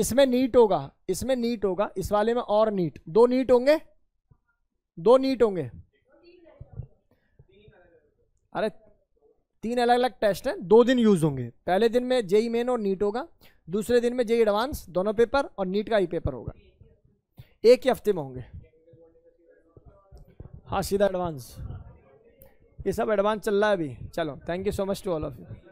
इसमें नीट होगा इसमें नीट होगा इस वाले में और नीट दो नीट होंगे दो नीट होंगे अरे तीन अलग अलग टेस्ट हैं दो दिन यूज होंगे पहले दिन में जेई मेन e और नीट होगा दूसरे दिन में जेई एडवांस e दोनों पेपर और नीट का ही पेपर होगा एक ही हफ्ते में होंगे हाँ सीधा एडवांस ये सब एडवांस चल रहा है अभी चलो thank you so much to all of you